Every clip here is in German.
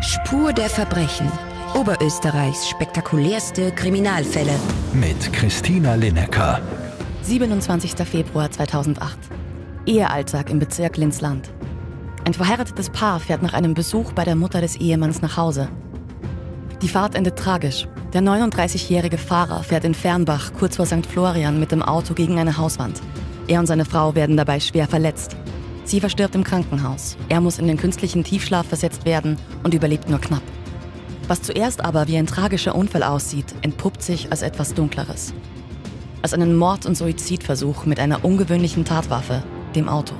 Spur der Verbrechen. Oberösterreichs spektakulärste Kriminalfälle. Mit Christina Linecker. 27. Februar 2008. Ehealltag im Bezirk Linzland. Ein verheiratetes Paar fährt nach einem Besuch bei der Mutter des Ehemanns nach Hause. Die Fahrt endet tragisch. Der 39-jährige Fahrer fährt in Fernbach kurz vor St. Florian mit dem Auto gegen eine Hauswand. Er und seine Frau werden dabei schwer verletzt. Sie verstirbt im Krankenhaus. Er muss in den künstlichen Tiefschlaf versetzt werden und überlebt nur knapp. Was zuerst aber wie ein tragischer Unfall aussieht, entpuppt sich als etwas Dunkleres. Als einen Mord- und Suizidversuch mit einer ungewöhnlichen Tatwaffe, dem Auto.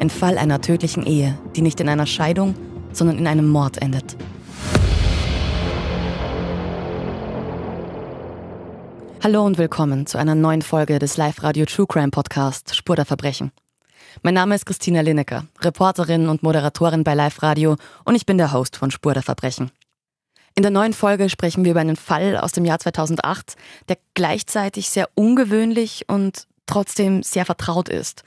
Ein Fall einer tödlichen Ehe, die nicht in einer Scheidung, sondern in einem Mord endet. Hallo und willkommen zu einer neuen Folge des Live-Radio True Crime Podcast Spur der Verbrechen. Mein Name ist Christina Linecker, Reporterin und Moderatorin bei Live Radio und ich bin der Host von Spur der Verbrechen. In der neuen Folge sprechen wir über einen Fall aus dem Jahr 2008, der gleichzeitig sehr ungewöhnlich und trotzdem sehr vertraut ist.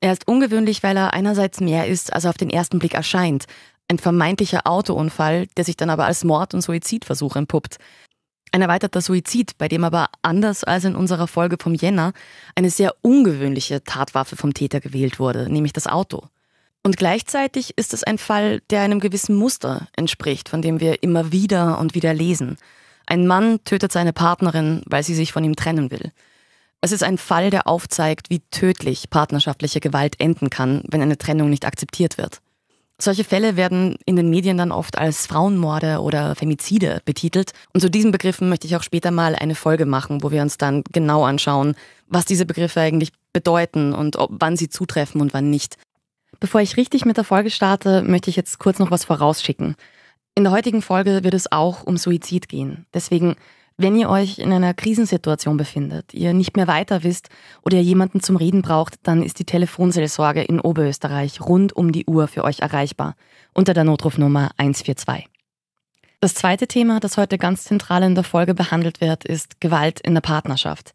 Er ist ungewöhnlich, weil er einerseits mehr ist, als er auf den ersten Blick erscheint. Ein vermeintlicher Autounfall, der sich dann aber als Mord und Suizidversuch entpuppt. Ein erweiterter Suizid, bei dem aber anders als in unserer Folge vom Jänner eine sehr ungewöhnliche Tatwaffe vom Täter gewählt wurde, nämlich das Auto. Und gleichzeitig ist es ein Fall, der einem gewissen Muster entspricht, von dem wir immer wieder und wieder lesen. Ein Mann tötet seine Partnerin, weil sie sich von ihm trennen will. Es ist ein Fall, der aufzeigt, wie tödlich partnerschaftliche Gewalt enden kann, wenn eine Trennung nicht akzeptiert wird. Solche Fälle werden in den Medien dann oft als Frauenmorde oder Femizide betitelt. Und zu diesen Begriffen möchte ich auch später mal eine Folge machen, wo wir uns dann genau anschauen, was diese Begriffe eigentlich bedeuten und ob, wann sie zutreffen und wann nicht. Bevor ich richtig mit der Folge starte, möchte ich jetzt kurz noch was vorausschicken. In der heutigen Folge wird es auch um Suizid gehen. Deswegen wenn ihr euch in einer Krisensituation befindet, ihr nicht mehr weiter wisst oder ihr jemanden zum Reden braucht, dann ist die Telefonseelsorge in Oberösterreich rund um die Uhr für euch erreichbar unter der Notrufnummer 142. Das zweite Thema, das heute ganz zentral in der Folge behandelt wird, ist Gewalt in der Partnerschaft.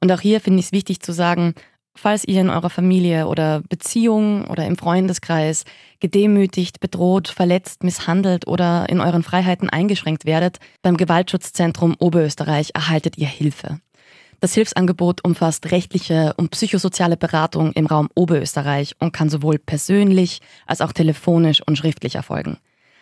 Und auch hier finde ich es wichtig zu sagen, Falls ihr in eurer Familie oder Beziehung oder im Freundeskreis gedemütigt, bedroht, verletzt, misshandelt oder in euren Freiheiten eingeschränkt werdet, beim Gewaltschutzzentrum Oberösterreich erhaltet ihr Hilfe. Das Hilfsangebot umfasst rechtliche und psychosoziale Beratung im Raum Oberösterreich und kann sowohl persönlich als auch telefonisch und schriftlich erfolgen.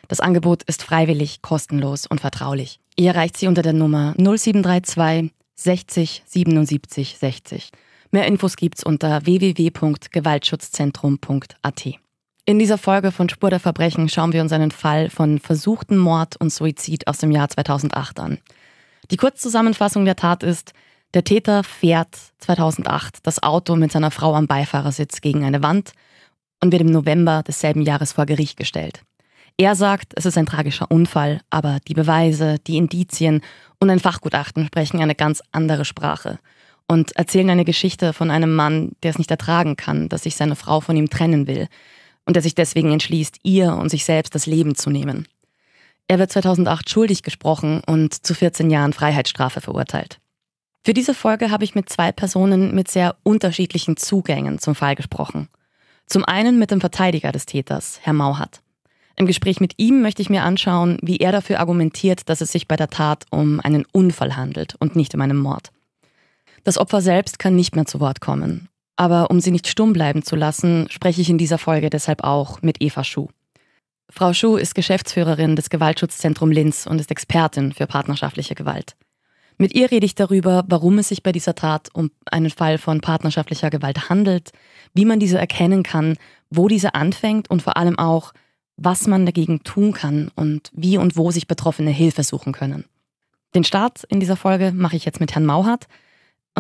Das Angebot ist freiwillig, kostenlos und vertraulich. Ihr erreicht sie unter der Nummer 0732 60 77 60 Mehr Infos gibt's unter www.gewaltschutzzentrum.at. In dieser Folge von Spur der Verbrechen schauen wir uns einen Fall von versuchten Mord und Suizid aus dem Jahr 2008 an. Die Kurzzusammenfassung der Tat ist, der Täter fährt 2008 das Auto mit seiner Frau am Beifahrersitz gegen eine Wand und wird im November desselben Jahres vor Gericht gestellt. Er sagt, es ist ein tragischer Unfall, aber die Beweise, die Indizien und ein Fachgutachten sprechen eine ganz andere Sprache und erzählen eine Geschichte von einem Mann, der es nicht ertragen kann, dass sich seine Frau von ihm trennen will und der sich deswegen entschließt, ihr und sich selbst das Leben zu nehmen. Er wird 2008 schuldig gesprochen und zu 14 Jahren Freiheitsstrafe verurteilt. Für diese Folge habe ich mit zwei Personen mit sehr unterschiedlichen Zugängen zum Fall gesprochen. Zum einen mit dem Verteidiger des Täters, Herr Mauhat. Im Gespräch mit ihm möchte ich mir anschauen, wie er dafür argumentiert, dass es sich bei der Tat um einen Unfall handelt und nicht um einen Mord. Das Opfer selbst kann nicht mehr zu Wort kommen. Aber um sie nicht stumm bleiben zu lassen, spreche ich in dieser Folge deshalb auch mit Eva Schuh. Frau Schuh ist Geschäftsführerin des Gewaltschutzzentrum Linz und ist Expertin für partnerschaftliche Gewalt. Mit ihr rede ich darüber, warum es sich bei dieser Tat um einen Fall von partnerschaftlicher Gewalt handelt, wie man diese erkennen kann, wo diese anfängt und vor allem auch, was man dagegen tun kann und wie und wo sich Betroffene Hilfe suchen können. Den Start in dieser Folge mache ich jetzt mit Herrn Mauhardt.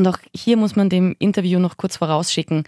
Und auch hier muss man dem Interview noch kurz vorausschicken.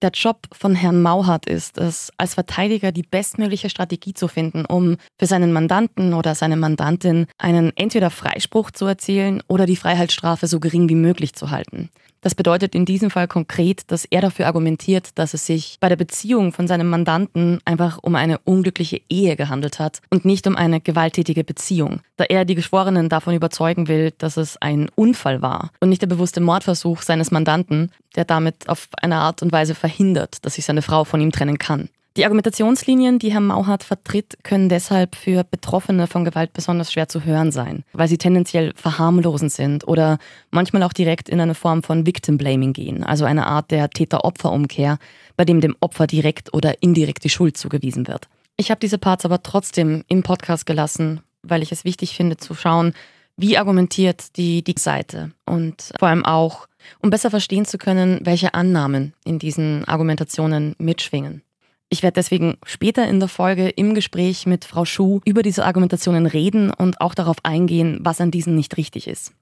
Der Job von Herrn Mauhardt ist es, als Verteidiger die bestmögliche Strategie zu finden, um für seinen Mandanten oder seine Mandantin einen entweder Freispruch zu erzielen oder die Freiheitsstrafe so gering wie möglich zu halten. Das bedeutet in diesem Fall konkret, dass er dafür argumentiert, dass es sich bei der Beziehung von seinem Mandanten einfach um eine unglückliche Ehe gehandelt hat und nicht um eine gewalttätige Beziehung, da er die Geschworenen davon überzeugen will, dass es ein Unfall war und nicht der bewusste Mordversuch seines Mandanten, der damit auf eine Art und Weise verhindert, dass sich seine Frau von ihm trennen kann. Die Argumentationslinien, die Herr Mauhardt vertritt, können deshalb für Betroffene von Gewalt besonders schwer zu hören sein, weil sie tendenziell verharmlosend sind oder manchmal auch direkt in eine Form von Victim Blaming gehen, also eine Art der Täter-Opfer-Umkehr, bei dem dem Opfer direkt oder indirekt die Schuld zugewiesen wird. Ich habe diese Parts aber trotzdem im Podcast gelassen, weil ich es wichtig finde zu schauen, wie argumentiert die, die Seite und vor allem auch, um besser verstehen zu können, welche Annahmen in diesen Argumentationen mitschwingen. Ich werde deswegen später in der Folge im Gespräch mit Frau Schuh über diese Argumentationen reden und auch darauf eingehen, was an diesen nicht richtig ist.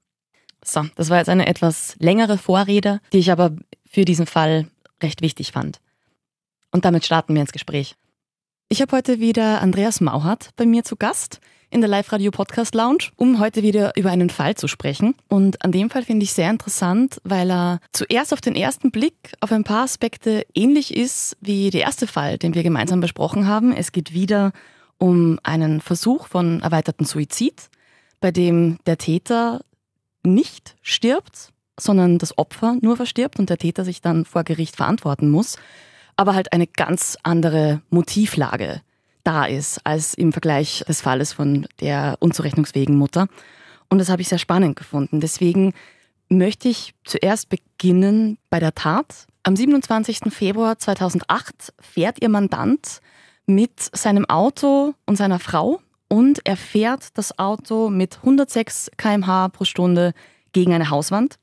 So, das war jetzt eine etwas längere Vorrede, die ich aber für diesen Fall recht wichtig fand. Und damit starten wir ins Gespräch. Ich habe heute wieder Andreas Mauhardt bei mir zu Gast in der Live-Radio-Podcast-Lounge, um heute wieder über einen Fall zu sprechen. Und an dem Fall finde ich sehr interessant, weil er zuerst auf den ersten Blick auf ein paar Aspekte ähnlich ist wie der erste Fall, den wir gemeinsam besprochen haben. Es geht wieder um einen Versuch von erweiterten Suizid, bei dem der Täter nicht stirbt, sondern das Opfer nur verstirbt und der Täter sich dann vor Gericht verantworten muss, aber halt eine ganz andere Motivlage da ist als im Vergleich des Falles von der unzurechnungsfähigen Mutter. Und das habe ich sehr spannend gefunden. Deswegen möchte ich zuerst beginnen bei der Tat. Am 27. Februar 2008 fährt ihr Mandant mit seinem Auto und seiner Frau und er fährt das Auto mit 106 km/h pro Stunde gegen eine Hauswand.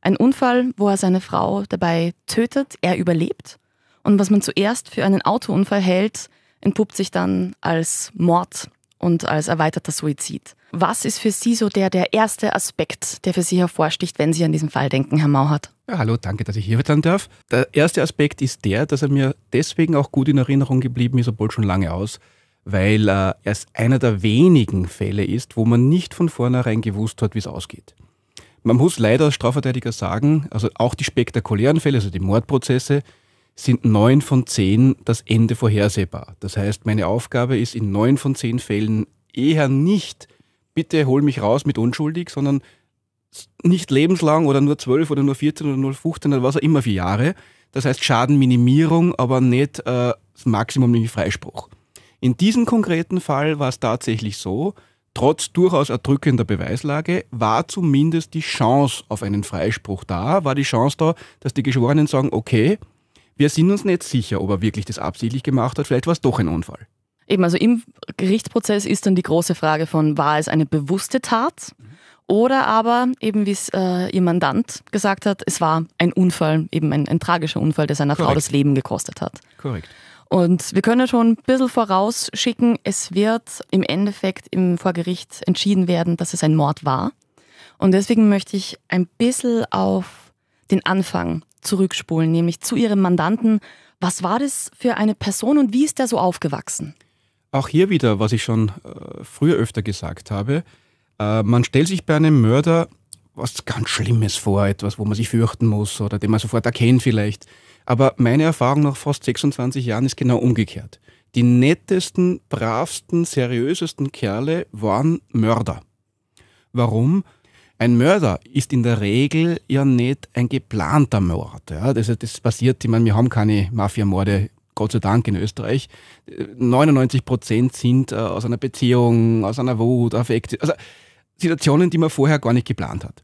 Ein Unfall, wo er seine Frau dabei tötet, er überlebt. Und was man zuerst für einen Autounfall hält, entpuppt sich dann als Mord und als erweiterter Suizid. Was ist für Sie so der, der erste Aspekt, der für Sie hervorsticht, wenn Sie an diesen Fall denken, Herr Mauhart? Ja, hallo, danke, dass ich hier sein darf. Der erste Aspekt ist der, dass er mir deswegen auch gut in Erinnerung geblieben ist, obwohl schon lange aus, weil äh, er einer der wenigen Fälle ist, wo man nicht von vornherein gewusst hat, wie es ausgeht. Man muss leider als Strafverteidiger sagen, also auch die spektakulären Fälle, also die Mordprozesse, sind neun von zehn das Ende vorhersehbar. Das heißt, meine Aufgabe ist in neun von zehn Fällen eher nicht, bitte hol mich raus mit unschuldig, sondern nicht lebenslang oder nur zwölf oder nur 14 oder nur 15 oder was auch immer für Jahre. Das heißt Schadenminimierung, aber nicht äh, das Maximum, nämlich Freispruch. In diesem konkreten Fall war es tatsächlich so, trotz durchaus erdrückender Beweislage war zumindest die Chance auf einen Freispruch da, war die Chance da, dass die Geschworenen sagen, okay, wir sind uns nicht sicher, ob er wirklich das absichtlich gemacht hat. Vielleicht war es doch ein Unfall. Eben, also im Gerichtsprozess ist dann die große Frage von, war es eine bewusste Tat? Oder aber, eben wie es äh, ihr Mandant gesagt hat, es war ein Unfall, eben ein, ein tragischer Unfall, der seiner Korrekt. Frau das Leben gekostet hat. Korrekt. Und wir können schon ein bisschen vorausschicken, es wird im Endeffekt im Vorgericht entschieden werden, dass es ein Mord war. Und deswegen möchte ich ein bisschen auf den Anfang zurückspulen, nämlich zu Ihrem Mandanten. Was war das für eine Person und wie ist der so aufgewachsen? Auch hier wieder, was ich schon äh, früher öfter gesagt habe, äh, man stellt sich bei einem Mörder was ganz Schlimmes vor, etwas, wo man sich fürchten muss oder den man sofort erkennt vielleicht. Aber meine Erfahrung nach fast 26 Jahren ist genau umgekehrt. Die nettesten, bravsten, seriösesten Kerle waren Mörder. Warum? Ein Mörder ist in der Regel ja nicht ein geplanter Mord. Ja. Das, das passiert, ich meine, wir haben keine Mafiamorde Gott sei Dank in Österreich, 99 äh, Prozent sind äh, aus einer Beziehung, aus einer Wut, Affekt, also Situationen, die man vorher gar nicht geplant hat.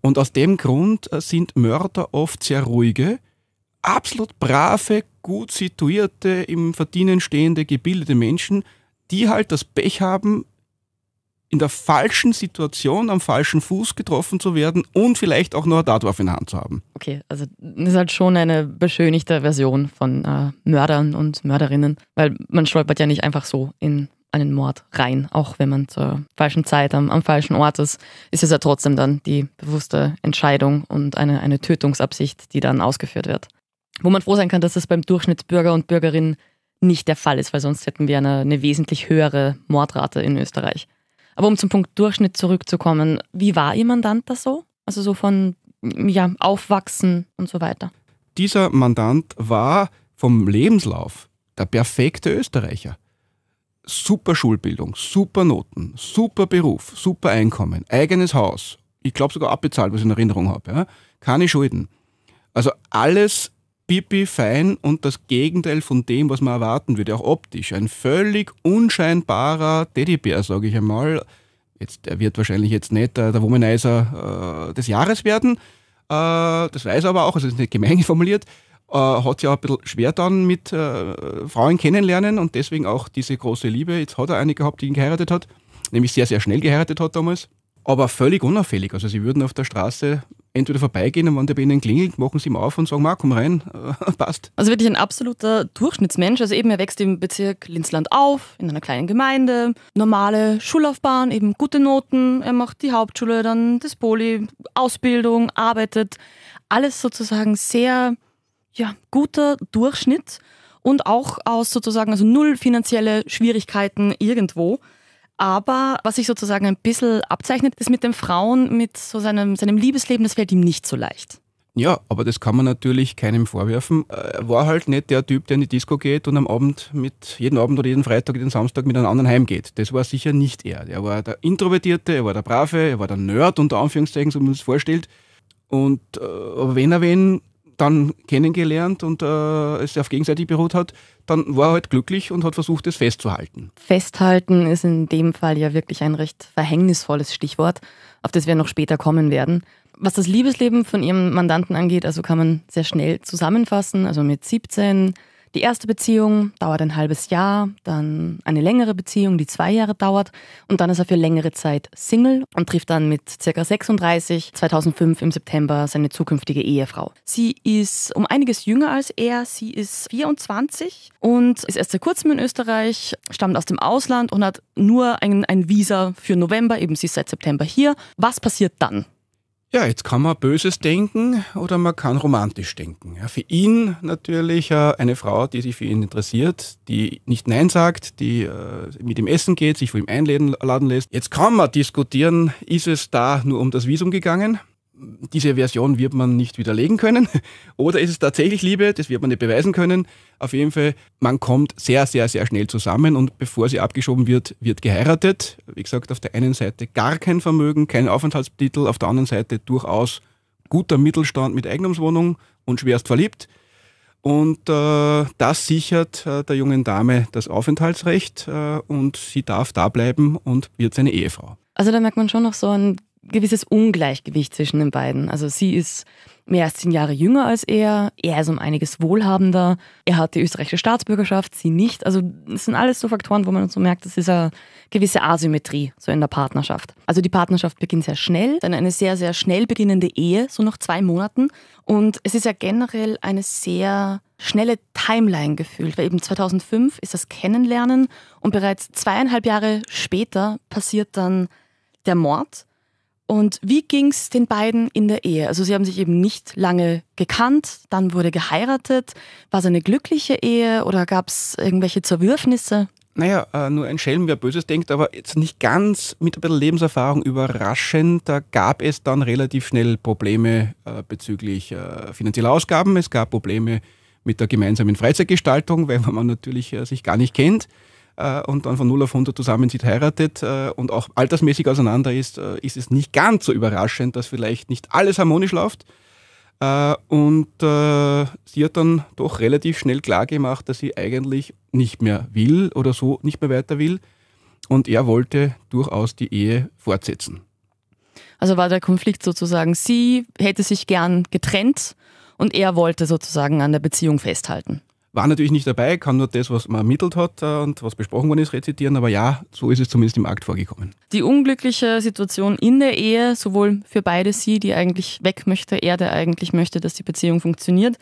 Und aus dem Grund äh, sind Mörder oft sehr ruhige, absolut brave, gut situierte, im Verdienen stehende, gebildete Menschen, die halt das Pech haben, in der falschen Situation am falschen Fuß getroffen zu werden und vielleicht auch nur ein Tatwaffe in der Hand zu haben. Okay, also das ist halt schon eine beschönigte Version von äh, Mördern und Mörderinnen, weil man stolpert ja nicht einfach so in einen Mord rein, auch wenn man zur falschen Zeit am, am falschen Ort ist, ist es ja trotzdem dann die bewusste Entscheidung und eine, eine Tötungsabsicht, die dann ausgeführt wird. Wo man froh sein kann, dass das beim Durchschnittsbürger und Bürgerin nicht der Fall ist, weil sonst hätten wir eine, eine wesentlich höhere Mordrate in Österreich. Aber um zum Punkt Durchschnitt zurückzukommen, wie war Ihr Mandant da so? Also so von ja, Aufwachsen und so weiter. Dieser Mandant war vom Lebenslauf der perfekte Österreicher. Super Schulbildung, super Noten, super Beruf, super Einkommen, eigenes Haus. Ich glaube sogar abbezahlt, was ich in Erinnerung habe. Ja? Keine Schulden. Also alles pipi fein und das Gegenteil von dem, was man erwarten würde, auch optisch. Ein völlig unscheinbarer Teddybär, sage ich einmal. Jetzt, er wird wahrscheinlich jetzt nicht äh, der Womanizer äh, des Jahres werden. Äh, das weiß er aber auch, also ist nicht gemein formuliert. Äh, hat ja auch ein bisschen schwer dann mit äh, Frauen kennenlernen und deswegen auch diese große Liebe. Jetzt hat er eine gehabt, die ihn geheiratet hat, nämlich sehr, sehr schnell geheiratet hat damals aber völlig unauffällig. Also sie würden auf der Straße entweder vorbeigehen und wenn der bei ihnen klingelt, machen sie ihm auf und sagen, ah, komm rein, passt. Also wirklich ein absoluter Durchschnittsmensch. Also eben, er wächst im Bezirk Linzland auf, in einer kleinen Gemeinde, normale Schullaufbahn, eben gute Noten, er macht die Hauptschule, dann das Poli, Ausbildung, arbeitet. Alles sozusagen sehr, ja, guter Durchschnitt und auch aus sozusagen, also null finanzielle Schwierigkeiten irgendwo. Aber was sich sozusagen ein bisschen abzeichnet, ist mit den Frauen, mit so seinem, seinem Liebesleben, das fällt ihm nicht so leicht. Ja, aber das kann man natürlich keinem vorwerfen. Er äh, war halt nicht der Typ, der in die Disco geht und am Abend mit, jeden Abend oder jeden Freitag, jeden Samstag mit einem anderen heimgeht. Das war sicher nicht er. Er war der Introvertierte, er war der Brave, er war der Nerd, unter Anführungszeichen, so man es vorstellt. Und äh, wenn er wen dann kennengelernt und äh, es auf gegenseitig beruht hat, dann war er halt glücklich und hat versucht, es festzuhalten. Festhalten ist in dem Fall ja wirklich ein recht verhängnisvolles Stichwort, auf das wir noch später kommen werden. Was das Liebesleben von ihrem Mandanten angeht, also kann man sehr schnell zusammenfassen. Also mit 17 die erste Beziehung dauert ein halbes Jahr, dann eine längere Beziehung, die zwei Jahre dauert und dann ist er für längere Zeit Single und trifft dann mit ca. 36 2005 im September seine zukünftige Ehefrau. Sie ist um einiges jünger als er, sie ist 24 und ist erst seit kurzem in Österreich, stammt aus dem Ausland und hat nur ein, ein Visa für November, eben sie ist seit September hier. Was passiert dann? Ja, jetzt kann man Böses denken oder man kann romantisch denken. Ja, für ihn natürlich äh, eine Frau, die sich für ihn interessiert, die nicht Nein sagt, die äh, mit ihm essen geht, sich vor ihm einladen lässt. Jetzt kann man diskutieren, ist es da nur um das Visum gegangen? diese Version wird man nicht widerlegen können. Oder ist es tatsächlich Liebe? Das wird man nicht beweisen können. Auf jeden Fall, man kommt sehr, sehr, sehr schnell zusammen und bevor sie abgeschoben wird, wird geheiratet. Wie gesagt, auf der einen Seite gar kein Vermögen, kein Aufenthaltstitel, auf der anderen Seite durchaus guter Mittelstand mit Eigentumswohnung und schwerst verliebt. Und äh, das sichert äh, der jungen Dame das Aufenthaltsrecht äh, und sie darf da bleiben und wird seine Ehefrau. Also da merkt man schon noch so einen gewisses Ungleichgewicht zwischen den beiden. Also sie ist mehr als zehn Jahre jünger als er, er ist um einiges wohlhabender, er hat die österreichische Staatsbürgerschaft, sie nicht. Also das sind alles so Faktoren, wo man so merkt, das ist eine gewisse Asymmetrie so in der Partnerschaft. Also die Partnerschaft beginnt sehr schnell, dann eine sehr, sehr schnell beginnende Ehe, so nach zwei Monaten. Und es ist ja generell eine sehr schnelle Timeline gefühlt, weil eben 2005 ist das Kennenlernen und bereits zweieinhalb Jahre später passiert dann der Mord und wie ging es den beiden in der Ehe? Also sie haben sich eben nicht lange gekannt, dann wurde geheiratet. War es eine glückliche Ehe oder gab es irgendwelche Zerwürfnisse? Naja, äh, nur ein Schelm, wer Böses denkt, aber jetzt nicht ganz mit ein bisschen Lebenserfahrung überraschend. Da gab es dann relativ schnell Probleme äh, bezüglich äh, finanzieller Ausgaben. Es gab Probleme mit der gemeinsamen Freizeitgestaltung, weil man natürlich sich gar nicht kennt äh, und dann von 0 auf 100 zusammenzieht, heiratet äh, und auch altersmäßig auseinander ist, äh, ist es nicht ganz so überraschend, dass vielleicht nicht alles harmonisch läuft. Äh, und äh, sie hat dann doch relativ schnell klargemacht, dass sie eigentlich nicht mehr will oder so nicht mehr weiter will. Und er wollte durchaus die Ehe fortsetzen. Also war der Konflikt sozusagen, sie hätte sich gern getrennt und er wollte sozusagen an der Beziehung festhalten. War natürlich nicht dabei, kann nur das, was man ermittelt hat äh, und was besprochen worden ist, rezitieren, aber ja, so ist es zumindest im Akt vorgekommen. Die unglückliche Situation in der Ehe, sowohl für beide sie, die eigentlich weg möchte, er, der eigentlich möchte, dass die Beziehung funktioniert,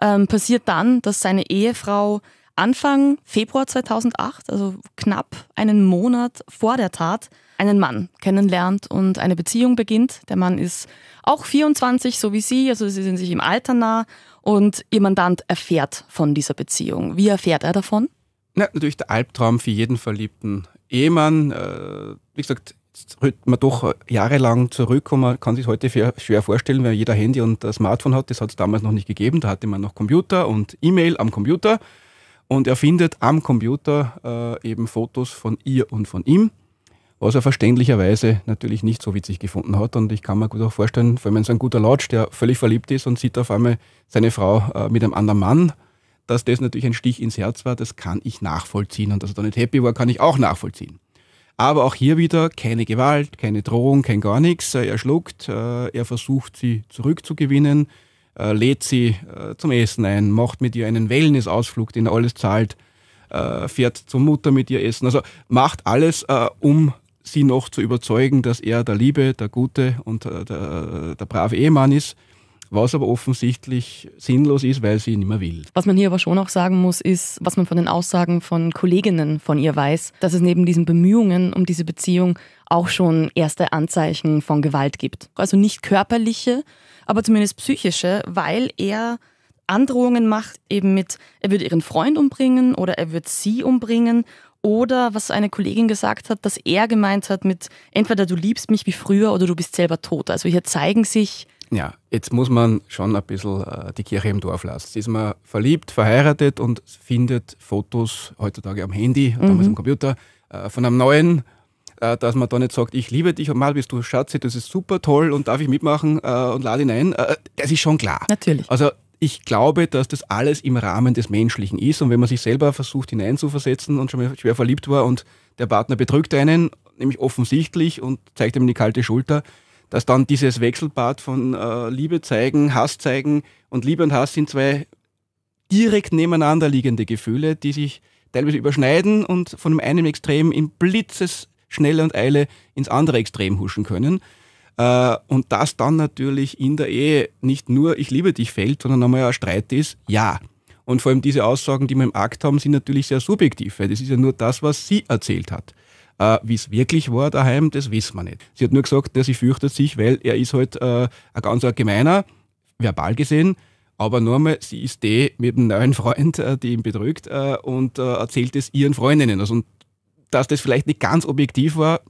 ähm, passiert dann, dass seine Ehefrau Anfang Februar 2008, also knapp einen Monat vor der Tat, einen Mann kennenlernt und eine Beziehung beginnt. Der Mann ist auch 24, so wie sie, also sie sind sich im Alter nah und ihr Mandant erfährt von dieser Beziehung. Wie erfährt er davon? Ja, natürlich der Albtraum für jeden verliebten Ehemann. Äh, wie gesagt, rührt man doch jahrelang zurück und man kann sich heute schwer vorstellen, weil jeder Handy und Smartphone hat. Das hat es damals noch nicht gegeben. Da hatte man noch Computer und E-Mail am Computer. Und er findet am Computer äh, eben Fotos von ihr und von ihm was er verständlicherweise natürlich nicht so witzig gefunden hat. Und ich kann mir gut auch vorstellen, vor allem so ein guter Lodge, der völlig verliebt ist und sieht auf einmal seine Frau äh, mit einem anderen Mann, dass das natürlich ein Stich ins Herz war, das kann ich nachvollziehen. Und dass er da nicht happy war, kann ich auch nachvollziehen. Aber auch hier wieder keine Gewalt, keine Drohung, kein gar nichts. Äh, er schluckt, äh, er versucht sie zurückzugewinnen, äh, lädt sie zum Essen ein, macht mit ihr einen Wellnessausflug, den er alles zahlt, fährt zur Mutter mit ihr essen. Also macht alles, um sie noch zu überzeugen, dass er der Liebe, der Gute und äh, der, äh, der brave Ehemann ist, was aber offensichtlich sinnlos ist, weil sie ihn immer will. Was man hier aber schon auch sagen muss, ist, was man von den Aussagen von Kolleginnen von ihr weiß, dass es neben diesen Bemühungen um diese Beziehung auch schon erste Anzeichen von Gewalt gibt. Also nicht körperliche, aber zumindest psychische, weil er Androhungen macht, eben mit, er würde ihren Freund umbringen oder er wird sie umbringen oder was eine Kollegin gesagt hat, dass er gemeint hat mit entweder du liebst mich wie früher oder du bist selber tot. Also hier zeigen sich. Ja, jetzt muss man schon ein bisschen äh, die Kirche im Dorf lassen. Jetzt ist man verliebt, verheiratet und findet Fotos heutzutage am Handy, damals mhm. am Computer, äh, von einem neuen äh, dass man da nicht sagt, ich liebe dich und mal bist du Schatzi, das ist super toll und darf ich mitmachen und lade ihn ein. Das ist schon klar. Natürlich. Also ich glaube, dass das alles im Rahmen des Menschlichen ist. Und wenn man sich selber versucht hineinzuversetzen und schon mal schwer verliebt war und der Partner betrügt einen, nämlich offensichtlich und zeigt ihm die kalte Schulter, dass dann dieses Wechselbad von äh, Liebe zeigen, Hass zeigen und Liebe und Hass sind zwei direkt nebeneinander liegende Gefühle, die sich teilweise überschneiden und von einem Extrem in blitzesschnelle und Eile ins andere Extrem huschen können. Äh, und das dann natürlich in der Ehe nicht nur ich liebe dich fällt, sondern einmal ein Streit ist, ja. Und vor allem diese Aussagen, die wir im Akt haben, sind natürlich sehr subjektiv, weil das ist ja nur das, was sie erzählt hat. Äh, Wie es wirklich war daheim, das wissen wir nicht. Sie hat nur gesagt, ja, sie fürchtet sich, weil er ist halt äh, ein ganz gemeiner, verbal gesehen, aber nur einmal, sie ist die mit einem neuen Freund, äh, die ihn betrügt äh, und äh, erzählt es ihren Freundinnen. Also, und dass das vielleicht nicht ganz objektiv war,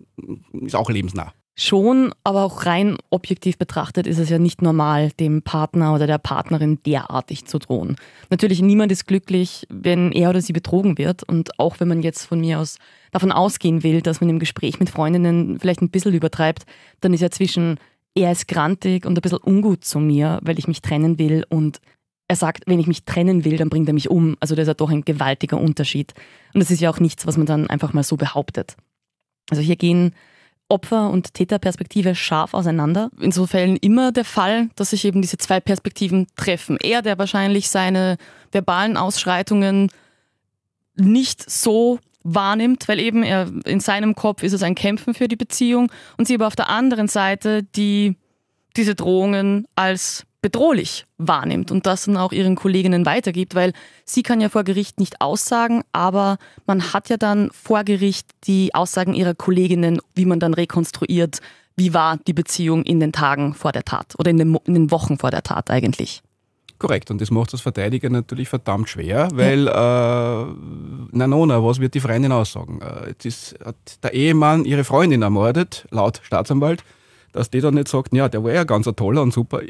ist auch lebensnah. Schon, aber auch rein objektiv betrachtet ist es ja nicht normal, dem Partner oder der Partnerin derartig zu drohen. Natürlich, niemand ist glücklich, wenn er oder sie betrogen wird. Und auch wenn man jetzt von mir aus davon ausgehen will, dass man im Gespräch mit Freundinnen vielleicht ein bisschen übertreibt, dann ist ja zwischen er ist grantig und ein bisschen ungut zu mir, weil ich mich trennen will und er sagt, wenn ich mich trennen will, dann bringt er mich um. Also das ist ja doch ein gewaltiger Unterschied. Und das ist ja auch nichts, was man dann einfach mal so behauptet. Also hier gehen Opfer- und Täterperspektive scharf auseinander. In so Fällen immer der Fall, dass sich eben diese zwei Perspektiven treffen. Er, der wahrscheinlich seine verbalen Ausschreitungen nicht so wahrnimmt, weil eben er, in seinem Kopf ist es ein Kämpfen für die Beziehung und sie aber auf der anderen Seite, die diese Drohungen als bedrohlich wahrnimmt und das dann auch ihren Kolleginnen weitergibt, weil sie kann ja vor Gericht nicht aussagen, aber man hat ja dann vor Gericht die Aussagen ihrer Kolleginnen, wie man dann rekonstruiert, wie war die Beziehung in den Tagen vor der Tat oder in den, in den Wochen vor der Tat eigentlich. Korrekt, und das macht das Verteidiger natürlich verdammt schwer, weil, ja. äh, na was wird die Freundin aussagen? Äh, jetzt ist, hat der Ehemann ihre Freundin ermordet, laut Staatsanwalt, dass die dann nicht sagt, ja, der war ja ganz ein toller und super,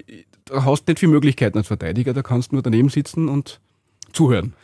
da hast nicht viele Möglichkeiten als Verteidiger, da kannst du nur daneben sitzen und zuhören.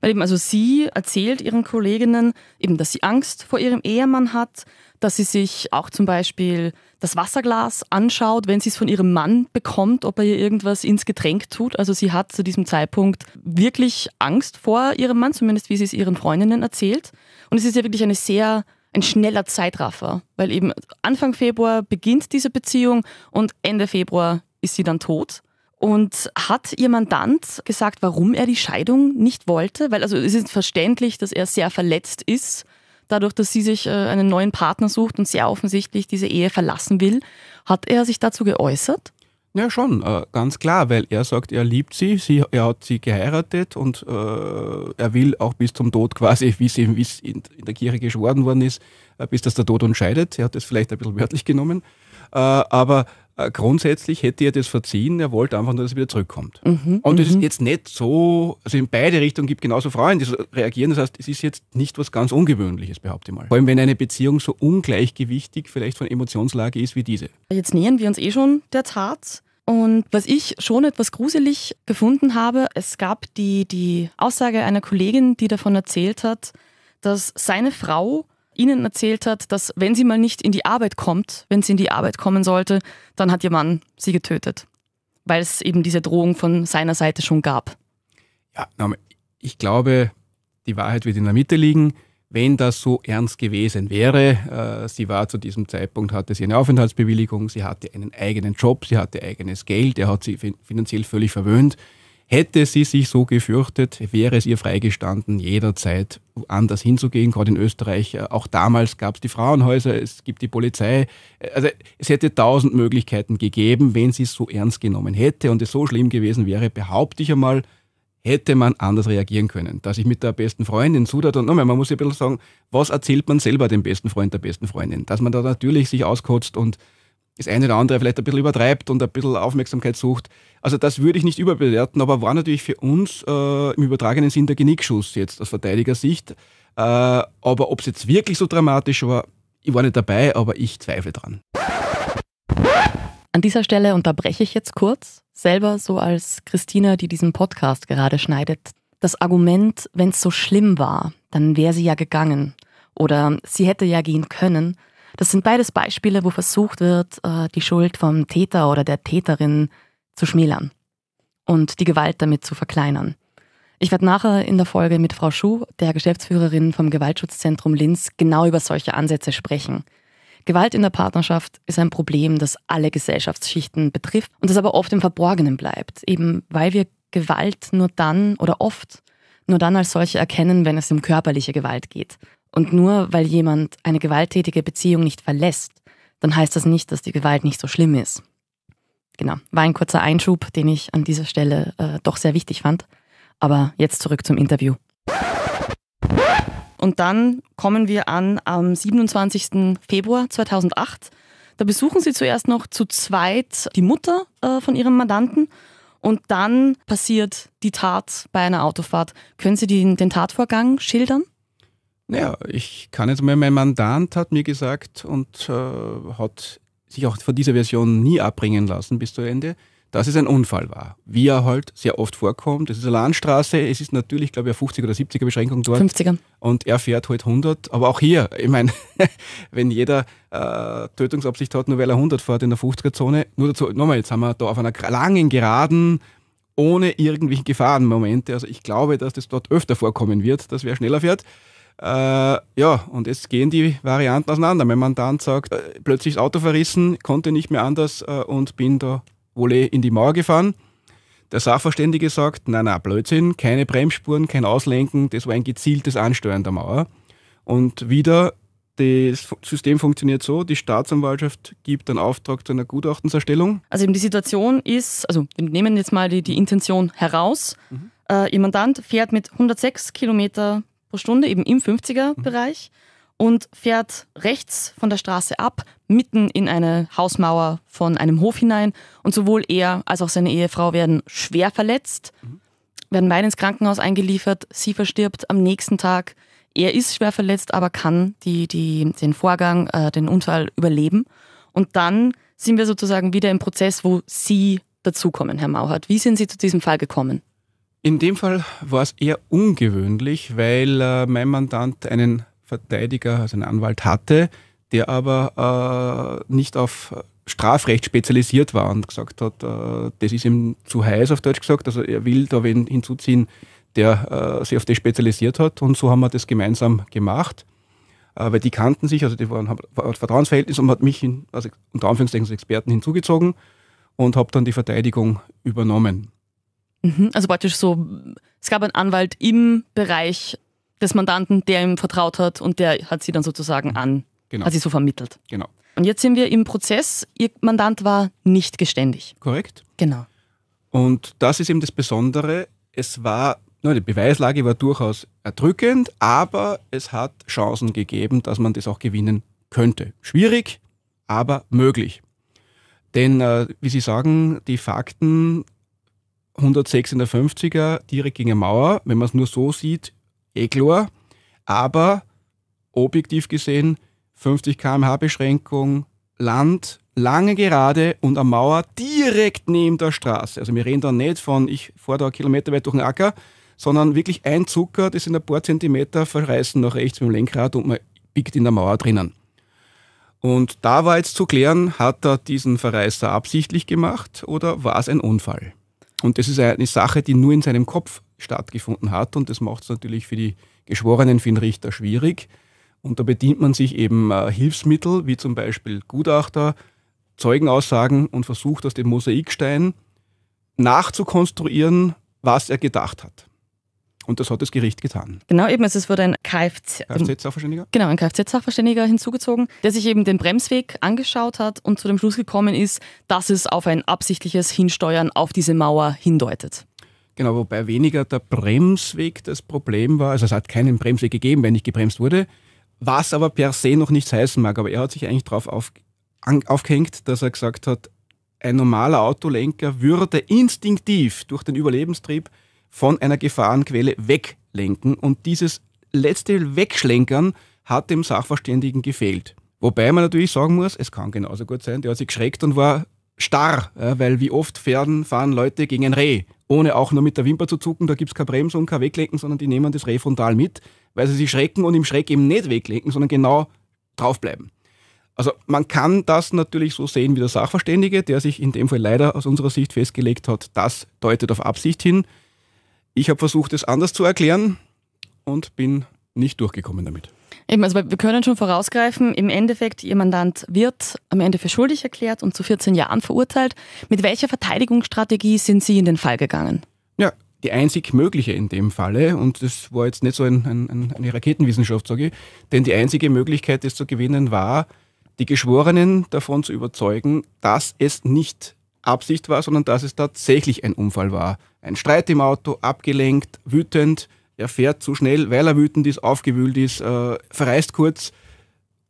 Weil eben, also sie erzählt ihren Kolleginnen eben, dass sie Angst vor ihrem Ehemann hat, dass sie sich auch zum Beispiel das Wasserglas anschaut, wenn sie es von ihrem Mann bekommt, ob er ihr irgendwas ins Getränk tut. Also sie hat zu diesem Zeitpunkt wirklich Angst vor ihrem Mann, zumindest wie sie es ihren Freundinnen erzählt. Und es ist ja wirklich eine sehr ein schneller Zeitraffer, weil eben Anfang Februar beginnt diese Beziehung und Ende Februar ist sie dann tot. Und hat ihr Mandant gesagt, warum er die Scheidung nicht wollte? Weil also es ist verständlich, dass er sehr verletzt ist, dadurch, dass sie sich äh, einen neuen Partner sucht und sehr offensichtlich diese Ehe verlassen will. Hat er sich dazu geäußert? Ja, schon, äh, ganz klar, weil er sagt, er liebt sie, sie er hat sie geheiratet und äh, er will auch bis zum Tod quasi, wie es in, in der Kirche geschworen worden ist, äh, bis dass der Tod uns scheidet. Er hat es vielleicht ein bisschen wörtlich genommen. Äh, aber äh, grundsätzlich hätte er das verziehen, er wollte einfach nur, dass er wieder zurückkommt. Mhm, und es ist mhm. jetzt nicht so, also in beide Richtungen gibt es genauso Frauen, die so reagieren. Das heißt, es ist jetzt nicht was ganz Ungewöhnliches, behaupte ich mal. Vor allem, wenn eine Beziehung so ungleichgewichtig vielleicht von Emotionslage ist wie diese. Jetzt nähern wir uns eh schon der Tat. Und was ich schon etwas gruselig gefunden habe, es gab die, die Aussage einer Kollegin, die davon erzählt hat, dass seine Frau Ihnen erzählt hat, dass wenn sie mal nicht in die Arbeit kommt, wenn sie in die Arbeit kommen sollte, dann hat ihr Mann sie getötet, weil es eben diese Drohung von seiner Seite schon gab. Ja, ich glaube, die Wahrheit wird in der Mitte liegen. Wenn das so ernst gewesen wäre, äh, sie war zu diesem Zeitpunkt, hatte sie eine Aufenthaltsbewilligung, sie hatte einen eigenen Job, sie hatte eigenes Geld, er hat sie finanziell völlig verwöhnt. Hätte sie sich so gefürchtet, wäre es ihr freigestanden, jederzeit anders hinzugehen, gerade in Österreich. Auch damals gab es die Frauenhäuser, es gibt die Polizei. Also es hätte tausend Möglichkeiten gegeben, wenn sie es so ernst genommen hätte und es so schlimm gewesen wäre, behaupte ich einmal, hätte man anders reagieren können. Dass ich mit der besten Freundin sudert und nochmal, man muss ja ein bisschen sagen, was erzählt man selber dem besten Freund, der besten Freundin? Dass man da natürlich sich auskotzt und das eine oder andere vielleicht ein bisschen übertreibt und ein bisschen Aufmerksamkeit sucht. Also das würde ich nicht überbewerten, aber war natürlich für uns äh, im übertragenen Sinn der Genickschuss jetzt aus Verteidigersicht. Äh, aber ob es jetzt wirklich so dramatisch war, ich war nicht dabei, aber ich zweifle dran. An dieser Stelle unterbreche ich jetzt kurz, selber so als Christina, die diesen Podcast gerade schneidet. Das Argument, wenn es so schlimm war, dann wäre sie ja gegangen oder sie hätte ja gehen können, das sind beides Beispiele, wo versucht wird, äh, die Schuld vom Täter oder der Täterin zu schmälern und die Gewalt damit zu verkleinern. Ich werde nachher in der Folge mit Frau Schuh, der Geschäftsführerin vom Gewaltschutzzentrum Linz, genau über solche Ansätze sprechen. Gewalt in der Partnerschaft ist ein Problem, das alle Gesellschaftsschichten betrifft und das aber oft im Verborgenen bleibt, eben weil wir Gewalt nur dann oder oft nur dann als solche erkennen, wenn es um körperliche Gewalt geht. Und nur weil jemand eine gewalttätige Beziehung nicht verlässt, dann heißt das nicht, dass die Gewalt nicht so schlimm ist. Genau, war ein kurzer Einschub, den ich an dieser Stelle äh, doch sehr wichtig fand. Aber jetzt zurück zum Interview. Und dann kommen wir an am 27. Februar 2008. Da besuchen sie zuerst noch zu zweit die Mutter äh, von ihrem Mandanten und dann passiert die Tat bei einer Autofahrt. Können Sie den, den Tatvorgang schildern? Naja, ich kann jetzt mal, mein Mandant hat mir gesagt und äh, hat sich auch von dieser Version nie abbringen lassen bis zu Ende, dass es ein Unfall war. Wie er halt sehr oft vorkommt. Es ist eine Landstraße, es ist natürlich, glaube ich, eine 50er oder 70er Beschränkung dort. 50er. Und er fährt halt 100, aber auch hier, ich meine, wenn jeder äh, Tötungsabsicht hat, nur weil er 100 fährt in der 50er-Zone, nur dazu, nochmal, jetzt haben wir da auf einer langen Geraden, ohne irgendwelche Gefahrenmomente. Also ich glaube, dass das dort öfter vorkommen wird, dass wer schneller fährt. Äh, ja, und jetzt gehen die Varianten auseinander. Mein Mandant sagt, äh, plötzlich das Auto verrissen, konnte nicht mehr anders äh, und bin da wohl in die Mauer gefahren. Der Sachverständige sagt, nein, nein, Blödsinn, keine Bremsspuren, kein Auslenken, das war ein gezieltes Ansteuern der Mauer. Und wieder, das System funktioniert so, die Staatsanwaltschaft gibt einen Auftrag zu einer Gutachtenserstellung. Also eben die Situation ist, also wir nehmen jetzt mal die, die Intention heraus. Mhm. Äh, ihr Mandant fährt mit 106 Kilometer pro Stunde, eben im 50er-Bereich, mhm. und fährt rechts von der Straße ab, mitten in eine Hausmauer von einem Hof hinein. Und sowohl er als auch seine Ehefrau werden schwer verletzt, mhm. werden beide ins Krankenhaus eingeliefert, sie verstirbt am nächsten Tag. Er ist schwer verletzt, aber kann die, die, den Vorgang, äh, den Unfall überleben. Und dann sind wir sozusagen wieder im Prozess, wo Sie dazukommen, Herr Mauhart. Wie sind Sie zu diesem Fall gekommen? In dem Fall war es eher ungewöhnlich, weil äh, mein Mandant einen Verteidiger, also einen Anwalt hatte, der aber äh, nicht auf Strafrecht spezialisiert war und gesagt hat, äh, das ist ihm zu heiß auf Deutsch gesagt. Also er will da wen hinzuziehen, der äh, sich auf das spezialisiert hat. Und so haben wir das gemeinsam gemacht. Äh, weil die kannten sich, also die waren haben Vertrauensverhältnis und hat mich in, also unter Anführungszeichen als Experten hinzugezogen und habe dann die Verteidigung übernommen. Mhm. also praktisch so, es gab einen Anwalt im Bereich des Mandanten, der ihm vertraut hat und der hat sie dann sozusagen an, genau. hat sie so vermittelt. Genau. Und jetzt sind wir im Prozess, ihr Mandant war nicht geständig. Korrekt. Genau. Und das ist eben das Besondere, es war, die Beweislage war durchaus erdrückend, aber es hat Chancen gegeben, dass man das auch gewinnen könnte. Schwierig, aber möglich. Denn, äh, wie Sie sagen, die Fakten 106 in der 50er, direkt gegen eine Mauer, wenn man es nur so sieht, eh klar. Aber objektiv gesehen, 50 km/h Beschränkung, Land, lange Gerade und eine Mauer direkt neben der Straße. Also wir reden da nicht von, ich fahre da Kilometer weit durch den Acker, sondern wirklich ein Zucker, das sind ein paar Zentimeter, verreißen nach rechts mit dem Lenkrad und man biegt in der Mauer drinnen. Und da war jetzt zu klären, hat er diesen Verreißer absichtlich gemacht oder war es ein Unfall? Und das ist eine Sache, die nur in seinem Kopf stattgefunden hat. Und das macht es natürlich für die Geschworenen, für den Richter schwierig. Und da bedient man sich eben äh, Hilfsmittel, wie zum Beispiel Gutachter, Zeugenaussagen und versucht aus dem Mosaikstein nachzukonstruieren, was er gedacht hat. Und das hat das Gericht getan. Genau, eben. Also es wurde ein Kfz, Kfz-Sachverständiger? Genau, kfz hinzugezogen, der sich eben den Bremsweg angeschaut hat und zu dem Schluss gekommen ist, dass es auf ein absichtliches Hinsteuern auf diese Mauer hindeutet. Genau, wobei weniger der Bremsweg das Problem war. Also es hat keinen Bremsweg gegeben, wenn nicht gebremst wurde. Was aber per se noch nichts heißen mag. Aber er hat sich eigentlich darauf auf, aufgehängt, dass er gesagt hat, ein normaler Autolenker würde instinktiv durch den Überlebenstrieb von einer Gefahrenquelle weglenken. Und dieses letzte Wegschlenkern hat dem Sachverständigen gefehlt. Wobei man natürlich sagen muss, es kann genauso gut sein, der hat sich geschreckt und war starr, weil wie oft Pferden fahren Leute gegen ein Reh, ohne auch nur mit der Wimper zu zucken, da gibt es keine Bremse und kein Weglenken, sondern die nehmen das Reh frontal mit, weil sie sich schrecken und im Schreck eben nicht weglenken, sondern genau draufbleiben. Also man kann das natürlich so sehen wie der Sachverständige, der sich in dem Fall leider aus unserer Sicht festgelegt hat, das deutet auf Absicht hin. Ich habe versucht, es anders zu erklären und bin nicht durchgekommen damit. Eben, also wir können schon vorausgreifen, im Endeffekt, Ihr Mandant wird am Ende für schuldig erklärt und zu 14 Jahren verurteilt. Mit welcher Verteidigungsstrategie sind Sie in den Fall gegangen? Ja, die einzig mögliche in dem Falle, und das war jetzt nicht so ein, ein, eine Raketenwissenschaft, sage ich, denn die einzige Möglichkeit, das zu gewinnen, war, die Geschworenen davon zu überzeugen, dass es nicht Absicht war, sondern dass es tatsächlich ein Unfall war. Ein Streit im Auto, abgelenkt, wütend, er fährt zu schnell, weil er wütend ist, aufgewühlt ist, äh, verreist kurz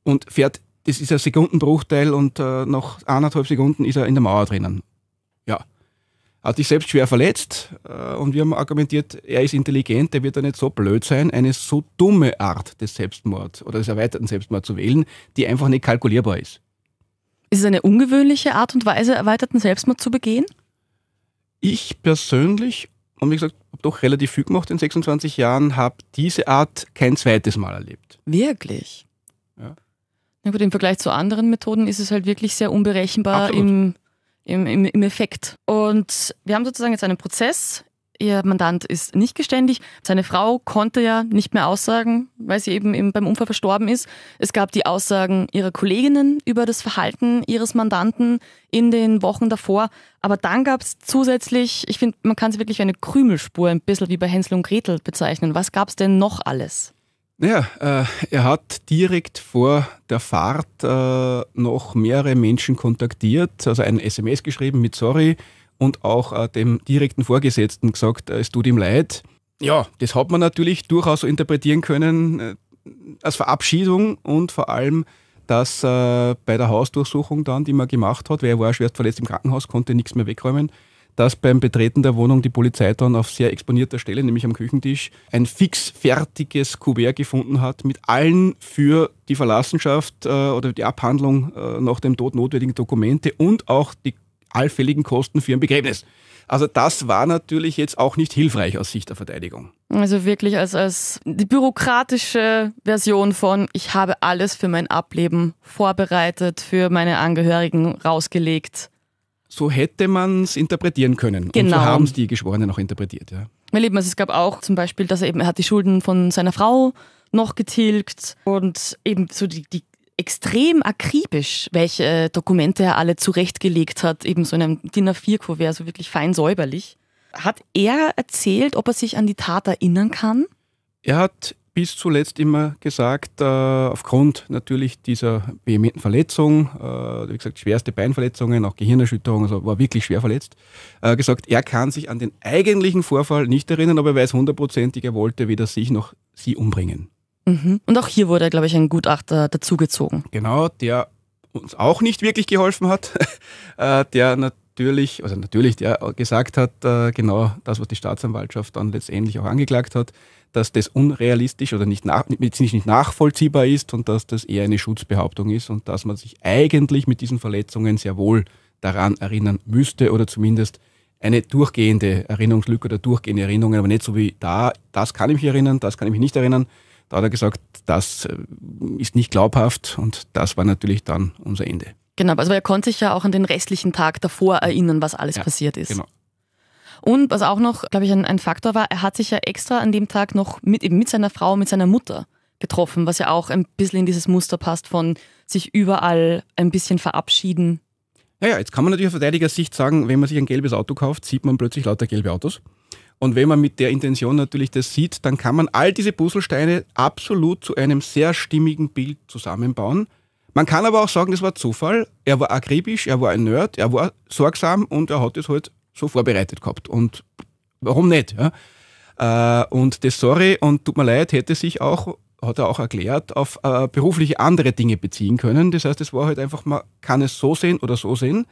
und fährt, das ist ein Sekundenbruchteil und äh, nach anderthalb Sekunden ist er in der Mauer drinnen. Ja. Hat sich selbst schwer verletzt äh, und wir haben argumentiert, er ist intelligent, er wird ja nicht so blöd sein, eine so dumme Art des Selbstmords oder des erweiterten Selbstmords zu wählen, die einfach nicht kalkulierbar ist. Ist es eine ungewöhnliche Art und Weise, erweiterten Selbstmord zu begehen? Ich persönlich, und wie gesagt, habe doch relativ viel gemacht in 26 Jahren, habe diese Art kein zweites Mal erlebt. Wirklich? Ja. Na gut, im Vergleich zu anderen Methoden ist es halt wirklich sehr unberechenbar Absolut. im, im, im, Effekt. Und wir haben sozusagen jetzt einen Prozess, Ihr Mandant ist nicht geständig. Seine Frau konnte ja nicht mehr aussagen, weil sie eben beim Unfall verstorben ist. Es gab die Aussagen ihrer Kolleginnen über das Verhalten ihres Mandanten in den Wochen davor. Aber dann gab es zusätzlich, ich finde, man kann es wirklich eine Krümelspur, ein bisschen wie bei Hänsel und Gretel bezeichnen. Was gab es denn noch alles? Naja, äh, er hat direkt vor der Fahrt äh, noch mehrere Menschen kontaktiert, also ein SMS geschrieben mit Sorry, und auch äh, dem direkten Vorgesetzten gesagt, äh, es tut ihm leid. Ja, das hat man natürlich durchaus so interpretieren können äh, als Verabschiedung und vor allem, dass bei der Hausdurchsuchung dann, die man gemacht hat, weil er war schwerst verletzt im Krankenhaus, konnte nichts mehr wegräumen, dass beim Betreten der Wohnung die Polizei dann auf sehr exponierter Stelle, nämlich am Küchentisch, ein fixfertiges Kuvert gefunden hat mit allen für die Verlassenschaft äh, oder die Abhandlung äh, nach dem Tod notwendigen Dokumente und auch die allfälligen Kosten für ein Begräbnis. Also das war natürlich jetzt auch nicht hilfreich aus Sicht der Verteidigung. Also wirklich als, als die bürokratische Version von, ich habe alles für mein Ableben vorbereitet, für meine Angehörigen rausgelegt. So hätte man es interpretieren können. Genau. Und so genau. haben es die Geschworenen auch interpretiert. Ja. Mein Lieben, also es gab auch zum Beispiel, dass er eben, er hat die Schulden von seiner Frau noch getilgt und eben so die, die extrem akribisch, welche äh, Dokumente er alle zurechtgelegt hat, eben so in einem DIN A4-Kuvert, so wirklich fein säuberlich. Hat er erzählt, ob er sich an die Tat erinnern kann? Er hat bis zuletzt immer gesagt, äh, aufgrund natürlich dieser vehementen Verletzung, äh, wie gesagt, schwerste Beinverletzungen, auch Gehirnerschütterung, also war wirklich schwer verletzt, gesagt, er kann sich an den eigentlichen Vorfall nicht erinnern, aber er weiß hundertprozentig, er wollte weder sich noch sie umbringen. Mhm. Und auch hier wurde, glaube ich, ein Gutachter dazugezogen. Genau, der uns auch nicht wirklich geholfen hat, äh, der natürlich, also natürlich, der gesagt hat, äh, genau das, was die Staatsanwaltschaft dann letztendlich auch angeklagt hat, dass das unrealistisch oder nicht, nach, nicht nachvollziehbar ist und dass das eher eine Schutzbehauptung ist und dass man sich eigentlich mit diesen Verletzungen sehr wohl daran erinnern müsste oder zumindest eine durchgehende Erinnerungslücke oder durchgehende Erinnerungen, aber nicht so wie da, das kann ich mich erinnern, das kann ich mich nicht erinnern, da hat er gesagt, das äh, ist nicht glaubhaft und das war natürlich dann unser Ende. Genau, also er konnte sich ja auch an den restlichen Tag davor erinnern, was alles ja, passiert ist. Genau. Und was auch noch, glaube ich, ein, ein, Faktor war, er hat sich ja extra an dem Tag noch mit, eben mit seiner Frau, mit seiner Mutter getroffen, was ja auch ein bisschen in dieses Muster passt von sich überall ein bisschen verabschieden. Naja, jetzt kann man natürlich aus Verteidigersicht sagen, wenn man sich ein gelbes Auto kauft, sieht man plötzlich lauter gelbe Autos. Und wenn man mit der Intention natürlich das sieht, dann kann man all diese Puzzlesteine absolut zu einem sehr stimmigen Bild zusammenbauen. Man kann aber auch sagen, das war Zufall. Er war akribisch, er war ein Nerd, er war sorgsam und er hat es halt so vorbereitet gehabt. Und warum nicht? Ja? Äh, und das Sorry und tut mir leid, hätte sich auch, hat er auch erklärt, auf äh, berufliche andere Dinge beziehen können. Das heißt, es war halt einfach, man kann es so sehen oder so sehen.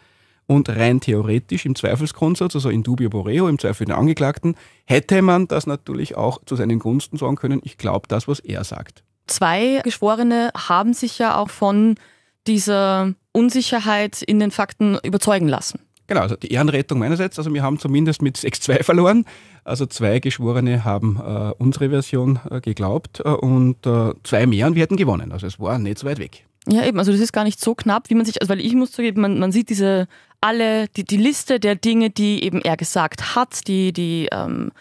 Und rein theoretisch im Zweifelsgrundsatz, also in dubio pro im Zweifel der Angeklagten, hätte man das natürlich auch zu seinen Gunsten sagen können, ich glaube das, was er sagt. Zwei Geschworene haben sich ja auch von dieser Unsicherheit in den Fakten überzeugen lassen. Genau, also die Ehrenrettung meinerseits. Also wir haben zumindest mit 6-2 verloren. Also zwei Geschworene haben äh, unsere Version äh, geglaubt äh, und äh, zwei mehr und wir hätten gewonnen. Also es war nicht so weit weg. Ja, eben, also das ist gar nicht so knapp, wie man sich, also weil ich muss zugeben, man, man sieht diese alle, die, die Liste der Dinge, die eben er gesagt hat, die, die ähm,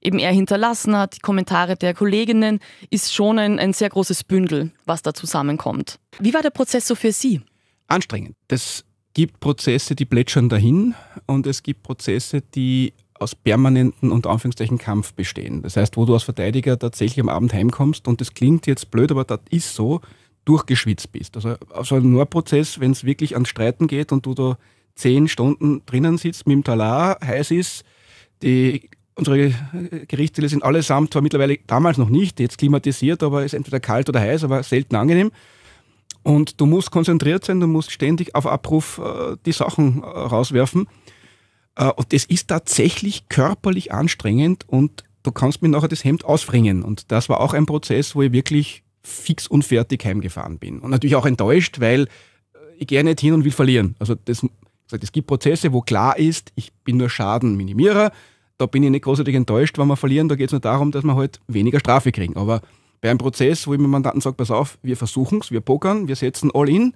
eben er hinterlassen hat, die Kommentare der Kolleginnen, ist schon ein, ein sehr großes Bündel, was da zusammenkommt. Wie war der Prozess so für Sie? Anstrengend. Es gibt Prozesse, die plätschern dahin und es gibt Prozesse, die aus permanenten und Anführungszeichen Kampf bestehen. Das heißt, wo du als Verteidiger tatsächlich am Abend heimkommst und das klingt jetzt blöd, aber das ist so, durchgeschwitzt bist. Also auf so einem Nordprozess, wenn es wirklich ans Streiten geht und du da zehn Stunden drinnen sitzt mit dem Talar, heiß ist. Die, unsere Gerichtssäle sind allesamt zwar mittlerweile damals noch nicht, jetzt klimatisiert, aber ist entweder kalt oder heiß, aber selten angenehm. Und du musst konzentriert sein, du musst ständig auf Abruf äh, die Sachen äh, rauswerfen. Äh, und das ist tatsächlich körperlich anstrengend und du kannst mir nachher das Hemd ausfringen. Und das war auch ein Prozess, wo ich wirklich fix und fertig heimgefahren bin. Und natürlich auch enttäuscht, weil äh, ich gerne nicht hin und will verlieren. Also das gesagt, es gibt Prozesse, wo klar ist, ich bin nur Schadenminimierer. Da bin ich nicht großartig enttäuscht, wenn wir verlieren. Da geht es nur darum, dass wir halt weniger Strafe kriegen. Aber bei einem Prozess, wo ich mit Mandanten sage, pass auf, wir versuchen es, wir pokern, wir setzen all in,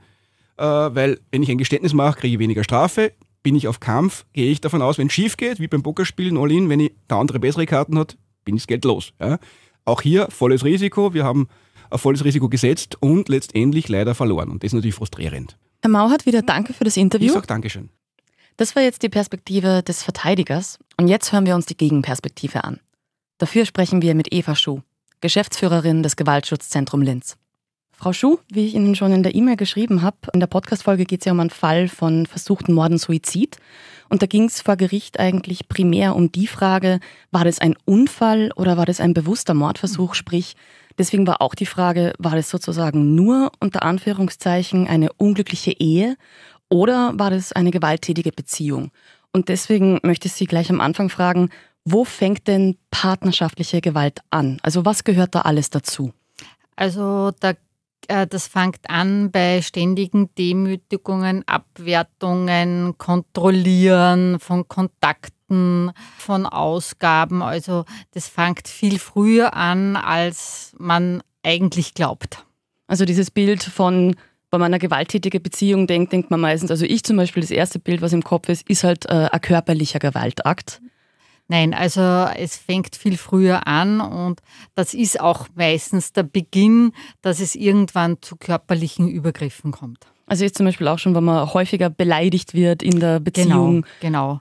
äh, weil wenn ich ein Geständnis mache, kriege ich weniger Strafe. Bin ich auf Kampf, gehe ich davon aus, wenn es schief geht, wie beim Pokerspielen, all in, wenn ich, da andere bessere Karten hat, bin ich das Geld los. Ja? Auch hier volles Risiko. Wir haben ein volles Risiko gesetzt und letztendlich leider verloren. Und das ist natürlich frustrierend. Herr Mauert, wieder danke für das Interview. Ich sage Dankeschön. Das war jetzt die Perspektive des Verteidigers und jetzt hören wir uns die Gegenperspektive an. Dafür sprechen wir mit Eva Schuh, Geschäftsführerin des Gewaltschutzzentrum Linz. Frau Schuh, wie ich Ihnen schon in der E-Mail geschrieben habe, in der Podcast-Folge geht es ja um einen Fall von versuchten Morden Suizid. Und da ging es vor Gericht eigentlich primär um die Frage, war das ein Unfall oder war das ein bewusster Mordversuch? Sprich, Deswegen war auch die Frage, war das sozusagen nur unter Anführungszeichen eine unglückliche Ehe oder war das eine gewalttätige Beziehung? Und deswegen möchte ich Sie gleich am Anfang fragen, wo fängt denn partnerschaftliche Gewalt an? Also was gehört da alles dazu? Also da äh, das fängt an bei ständigen Demütigungen, Abwertungen, Kontrollieren von Kontakten, von Ausgaben. Also das fängt viel früher an, als man eigentlich glaubt. Also dieses Bild von, wenn man an eine gewalttätige Beziehung denkt, denkt man meistens, also ich zum Beispiel, das erste Bild, was im Kopf ist, ist halt äh, ein körperlicher Gewaltakt. Nein, also es fängt viel früher an und das ist auch meistens der Beginn, dass es irgendwann zu körperlichen Übergriffen kommt. Also jetzt zum Beispiel auch schon, wenn man häufiger beleidigt wird in der Beziehung. Genau, genau.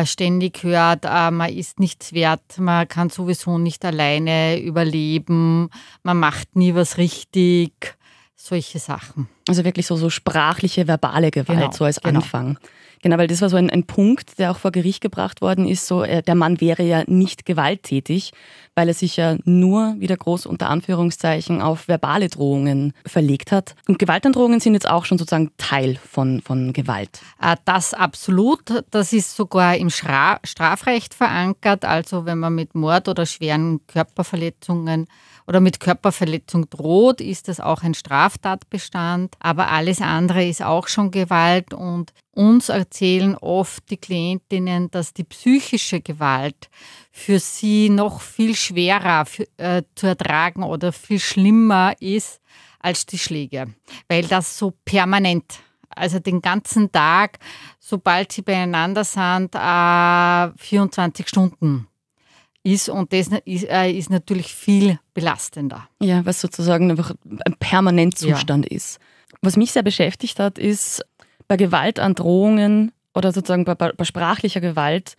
Äh, ständig hört, äh, man ist nichts wert, man kann sowieso nicht alleine überleben, man macht nie was richtig solche Sachen. Also wirklich so, so sprachliche, verbale Gewalt, genau, so als genau. Anfang. Genau, weil das war so ein, ein, Punkt, der auch vor Gericht gebracht worden ist. So, äh, der Mann wäre ja nicht gewalttätig, weil er sich ja nur wieder groß unter Anführungszeichen auf verbale Drohungen verlegt hat. Und Gewaltandrohungen sind jetzt auch schon sozusagen Teil von, von Gewalt. Äh, das absolut. Das ist sogar im Strafrecht verankert. Also wenn man mit Mord oder schweren Körperverletzungen oder mit Körperverletzung droht, ist das auch ein Straftatbestand. Aber alles andere ist auch schon Gewalt und uns erzählen oft die Klientinnen, dass die psychische Gewalt für sie noch viel schwerer für, äh, zu ertragen oder viel schlimmer ist als die Schläge, weil das so permanent also den ganzen Tag, sobald sie beieinander sind, 24 äh, Stunden ist und das ist, äh, ist natürlich viel belastender. Ja, was sozusagen einfach ein Permanentzustand ja. ist. Was mich sehr beschäftigt hat, ist bei Gewaltandrohungen oder sozusagen bei, bei, sprachlicher Gewalt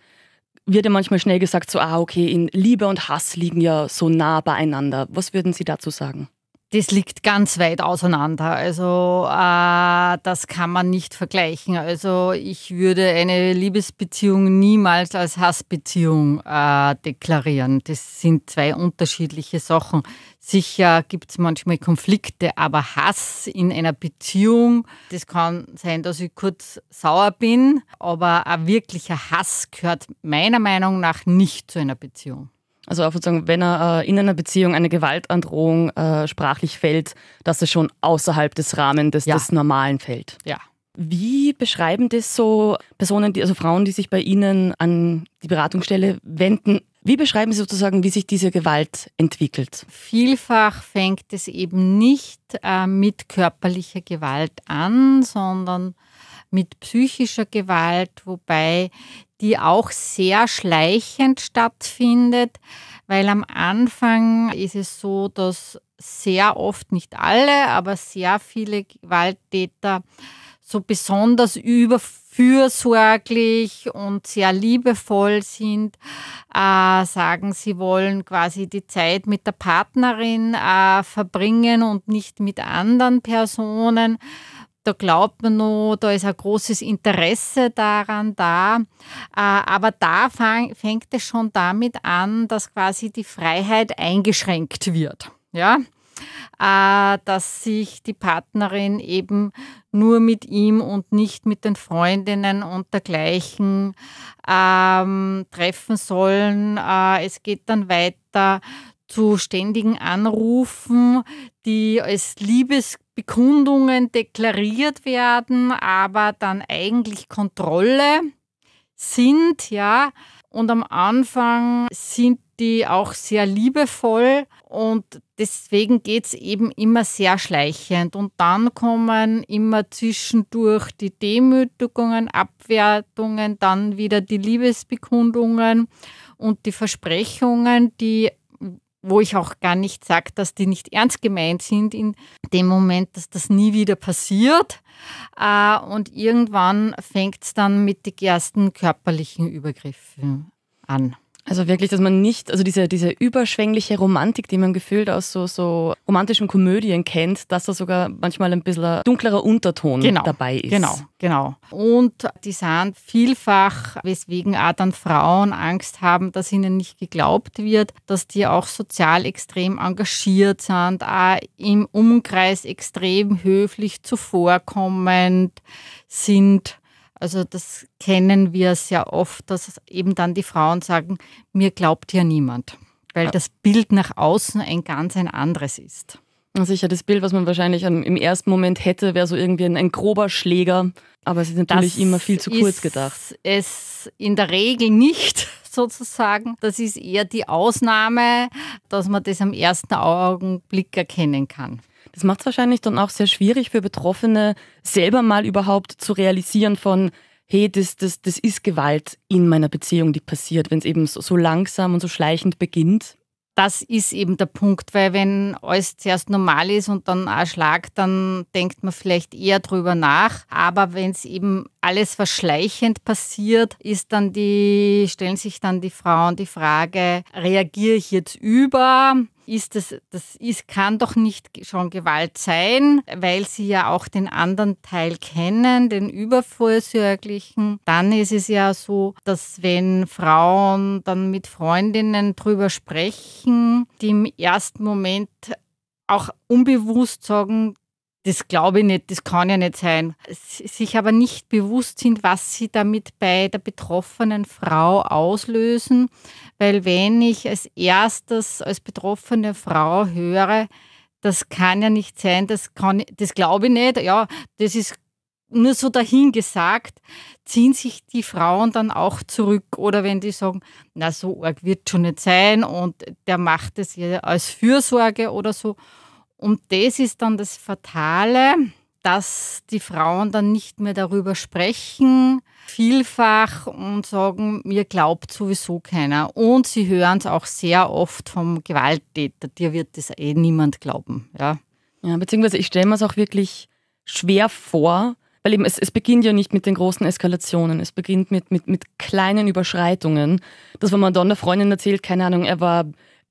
wird ja manchmal schnell gesagt, so, ah, okay, in Liebe und Hass liegen ja so nah beieinander. Was würden Sie dazu sagen? Das liegt ganz weit auseinander. Also äh, das kann man nicht vergleichen. Also ich würde eine Liebesbeziehung niemals als Hassbeziehung äh, deklarieren. Das sind zwei unterschiedliche Sachen. Sicher gibt es manchmal Konflikte, aber Hass in einer Beziehung, das kann sein, dass ich kurz sauer bin, aber ein wirklicher Hass gehört meiner Meinung nach nicht zu einer Beziehung. Also auch sozusagen, wenn er äh, in einer Beziehung eine Gewaltandrohung äh, sprachlich fällt, dass es schon außerhalb des Rahmens des, ja. des Normalen fällt. Ja. Wie beschreiben das so Personen, die, also Frauen, die sich bei Ihnen an die Beratungsstelle wenden? Wie beschreiben Sie sozusagen, wie sich diese Gewalt entwickelt? Vielfach fängt es eben nicht äh, mit körperlicher Gewalt an, sondern mit psychischer Gewalt, wobei die auch sehr schleichend stattfindet, weil am Anfang ist es so, dass sehr oft, nicht alle, aber sehr viele Gewalttäter so besonders überfürsorglich und sehr liebevoll sind, äh, sagen, sie wollen quasi die Zeit mit der Partnerin äh, verbringen und nicht mit anderen Personen da glaubt man nur, da ist ein großes Interesse daran da. Äh, aber da fängt es schon damit an, dass quasi die Freiheit eingeschränkt wird. Ja? Äh, dass sich die Partnerin eben nur mit ihm und nicht mit den Freundinnen und dergleichen ähm, treffen sollen. Äh, es geht dann weiter zu ständigen Anrufen, die als Liebes Bekundungen deklariert werden, aber dann eigentlich Kontrolle sind, ja. Und am Anfang sind die auch sehr liebevoll und deswegen geht es eben immer sehr schleichend. Und dann kommen immer zwischendurch die Demütigungen, Abwertungen, dann wieder die Liebesbekundungen und die Versprechungen, die wo ich auch gar nicht sage, dass die nicht ernst gemeint sind in dem Moment, dass das nie wieder passiert. Äh, und irgendwann fängt es dann mit den ersten körperlichen Übergriffen an. Also wirklich, dass man nicht, also diese, diese überschwängliche Romantik, die man gefühlt aus so, so romantischen Komödien kennt, dass da sogar manchmal ein bisschen ein dunklerer Unterton genau, dabei ist. Genau, genau. Und die sahen vielfach, weswegen auch dann Frauen Angst haben, dass ihnen nicht geglaubt wird, dass die auch sozial extrem engagiert sind, auch im Umkreis extrem höflich zuvorkommend sind also das kennen wir sehr oft, dass eben dann die Frauen sagen, mir glaubt hier niemand, weil das Bild nach außen ein ganz ein anderes ist. Sicher, das Bild, was man wahrscheinlich im ersten Moment hätte, wäre so irgendwie ein, ein, grober Schläger. Aber es ist natürlich das immer viel zu kurz gedacht. Es in der Regel nicht sozusagen. Das ist eher die Ausnahme, dass man das am ersten Augenblick erkennen kann. Das macht es wahrscheinlich dann auch sehr schwierig für Betroffene, selber mal überhaupt zu realisieren von, hey, das, das, das ist Gewalt in meiner Beziehung, die passiert, wenn es eben so, so langsam und so schleichend beginnt. Das ist eben der Punkt, weil wenn alles zuerst normal ist und dann ein Schlag, dann denkt man vielleicht eher drüber nach. Aber wenn es eben alles verschleichend passiert, ist dann die, stellen sich dann die Frauen die Frage, reagiere ich jetzt über? ist das, das ist, kann doch nicht schon Gewalt sein, weil sie ja auch den anderen Teil kennen, den übervorsorglichen. Dann ist es ja so, dass wenn Frauen dann mit Freundinnen drüber sprechen, die im ersten Moment auch unbewusst sagen, das glaube ich nicht, das kann ja nicht sein. Sich aber nicht bewusst sind, was sie damit bei der betroffenen Frau auslösen, weil wenn ich als erstes als betroffene Frau höre, das kann ja nicht sein, das kann, das glaube ich nicht, ja, das ist nur so dahingesagt, ziehen sich die Frauen dann auch zurück oder wenn die sagen, na so arg wird schon nicht sein und der macht es ja als Fürsorge oder so und das ist dann das Fatale, dass die Frauen dann nicht mehr darüber sprechen, vielfach und sagen, mir glaubt sowieso keiner. Und sie hören es auch sehr oft vom Gewalttäter, dir wird das eh niemand glauben. Ja, ja beziehungsweise ich stelle mir es auch wirklich schwer vor, weil eben es, es beginnt ja nicht mit den großen Eskalationen, es beginnt mit, mit, mit kleinen Überschreitungen, Das, was man dann der Freundin erzählt, keine Ahnung, er war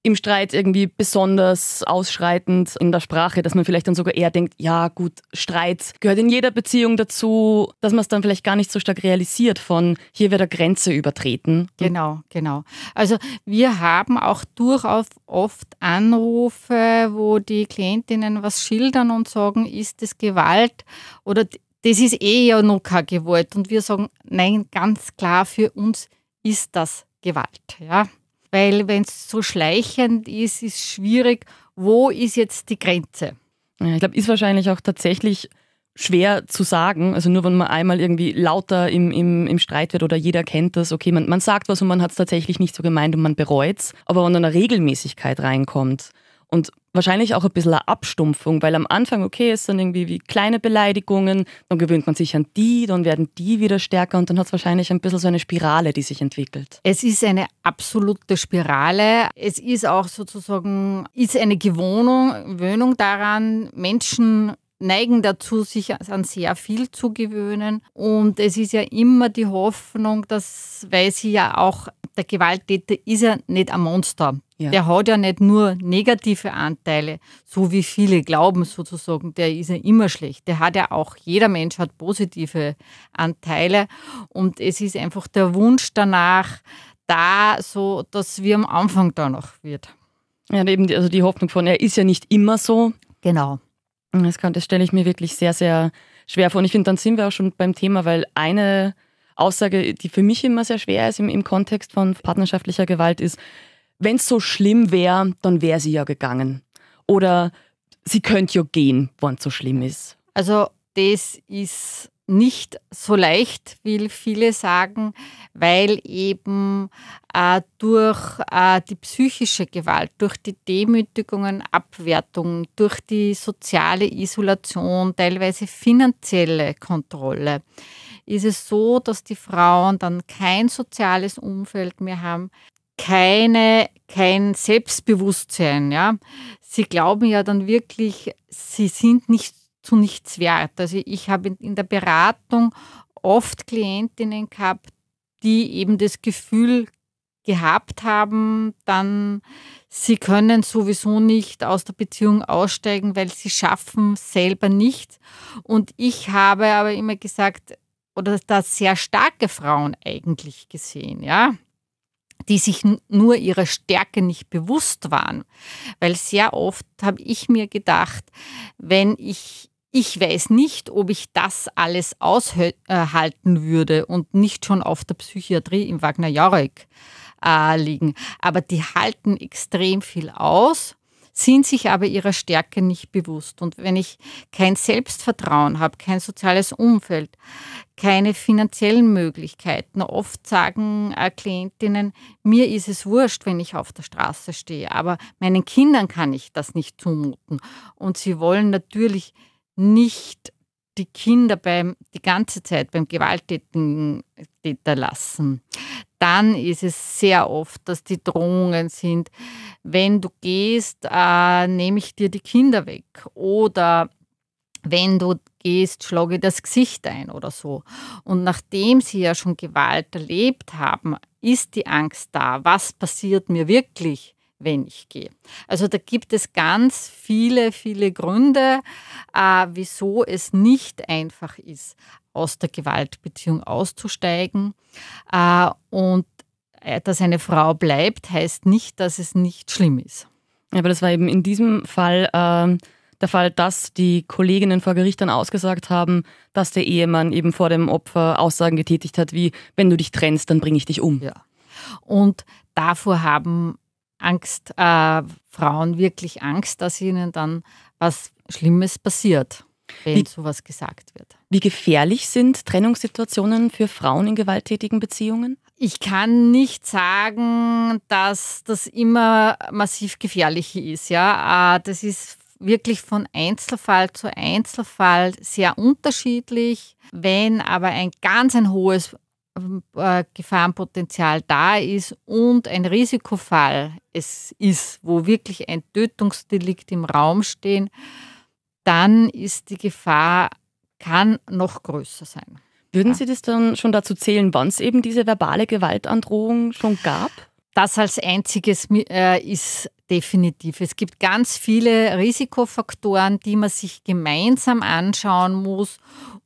im Streit irgendwie besonders ausschreitend in der Sprache, dass man vielleicht dann sogar eher denkt, ja gut, Streit gehört in jeder Beziehung dazu, dass man es dann vielleicht gar nicht so stark realisiert von, hier wird eine Grenze übertreten. Hm. Genau, genau. Also wir haben auch durchaus oft Anrufe, wo die Klientinnen was schildern und sagen, ist das Gewalt oder das ist eh ja nur keine Gewalt. Und wir sagen, nein, ganz klar, für uns ist das Gewalt. Ja weil wenn es so schleichend ist, ist es schwierig, wo ist jetzt die Grenze? Ja, ich glaube, ist wahrscheinlich auch tatsächlich schwer zu sagen. Also nur wenn man einmal irgendwie lauter im, im, im Streit wird oder jeder kennt das, okay, man, man sagt was und man hat es tatsächlich nicht so gemeint und man bereut es. Aber wenn dann eine Regelmäßigkeit reinkommt, und wahrscheinlich auch ein bisschen eine Abstumpfung, weil am Anfang, okay, ist dann irgendwie wie kleine Beleidigungen, dann gewöhnt man sich an die, dann werden die wieder stärker und dann hat es wahrscheinlich ein bisschen so eine Spirale, die sich entwickelt. Es ist eine absolute Spirale. Es ist auch sozusagen, ist eine Gewohnung, Gewöhnung daran, Menschen neigen dazu, sich an sehr viel zu gewöhnen. Und es ist ja immer die Hoffnung, dass, weil sie ja auch, der Gewalttäter ist ja nicht ein Monster. Ja. Der hat ja nicht nur negative Anteile, so wie viele glauben sozusagen, der ist ja immer schlecht. Der hat ja auch, jeder Mensch hat positive Anteile. Und es ist einfach der Wunsch danach, da so, dass wir am Anfang da noch wird. Ja, eben, also die Hoffnung von, er ist ja nicht immer so. Genau. Das, kann, das stelle ich mir wirklich sehr, sehr schwer vor. Und ich finde, dann sind wir auch schon beim Thema, weil eine Aussage, die für mich immer sehr schwer ist im, im Kontext von partnerschaftlicher Gewalt, ist, wenn es so schlimm wäre, dann wäre sie ja gegangen. Oder sie könnte ja gehen, wenn es so schlimm ist. Also das ist nicht so leicht, will viele sagen, weil eben äh, durch äh, die psychische Gewalt, durch die Demütigungen, Abwertungen, durch die soziale Isolation, teilweise finanzielle Kontrolle, ist es so, dass die Frauen dann kein soziales Umfeld mehr haben, keine, kein Selbstbewusstsein. Ja? Sie glauben ja dann wirklich, sie sind nicht zu nichts wert. Also ich habe in der Beratung oft Klientinnen gehabt, die eben das Gefühl gehabt haben, dann sie können sowieso nicht aus der Beziehung aussteigen, weil sie schaffen selber nichts. Und ich habe aber immer gesagt, oder da sehr starke Frauen eigentlich gesehen, ja, die sich nur ihrer Stärke nicht bewusst waren. Weil sehr oft habe ich mir gedacht, wenn ich ich weiß nicht, ob ich das alles aushalten äh, würde und nicht schon auf der Psychiatrie im Wagner Jauregg äh, liegen. Aber die halten extrem viel aus, sind sich aber ihrer Stärke nicht bewusst. Und wenn ich kein Selbstvertrauen habe, kein soziales Umfeld, keine finanziellen Möglichkeiten, oft sagen äh, Klientinnen, mir ist es wurscht, wenn ich auf der Straße stehe, aber meinen Kindern kann ich das nicht zumuten. Und sie wollen natürlich nicht die Kinder beim, die ganze Zeit beim Gewalttäter äh, lassen, dann ist es sehr oft, dass die Drohungen sind, wenn du gehst, äh, nehme ich dir die Kinder weg oder wenn du gehst, schlage ich das Gesicht ein oder so. Und nachdem sie ja schon Gewalt erlebt haben, ist die Angst da, was passiert mir wirklich? wenn ich gehe. Also da gibt es ganz viele, viele Gründe, äh, wieso es nicht einfach ist, aus der Gewaltbeziehung auszusteigen. Äh, und äh, dass eine Frau bleibt, heißt nicht, dass es nicht schlimm ist. Aber das war eben in diesem Fall ähm, der Fall, dass die Kolleginnen vor Gericht dann ausgesagt haben, dass der Ehemann eben vor dem Opfer Aussagen getätigt hat, wie wenn du dich trennst, dann bringe ich dich um. Ja. Und davor haben Angst, äh, Frauen wirklich Angst, dass ihnen dann was Schlimmes passiert, wenn wie, sowas gesagt wird. Wie gefährlich sind Trennungssituationen für Frauen in gewalttätigen Beziehungen? Ich kann nicht sagen, dass das immer massiv gefährlich ist. Ja, äh, das ist wirklich von Einzelfall zu Einzelfall sehr unterschiedlich. Wenn aber ein ganz ein hohes äh, Gefahrenpotenzial da ist und ein Risikofall es ist, wo wirklich ein Tötungsdelikt im Raum stehen, dann ist die Gefahr, kann noch größer sein. Würden Sie das dann schon dazu zählen, wann es eben diese verbale Gewaltandrohung schon gab? das als einziges äh, ist definitiv. Es gibt ganz viele Risikofaktoren, die man sich gemeinsam anschauen muss,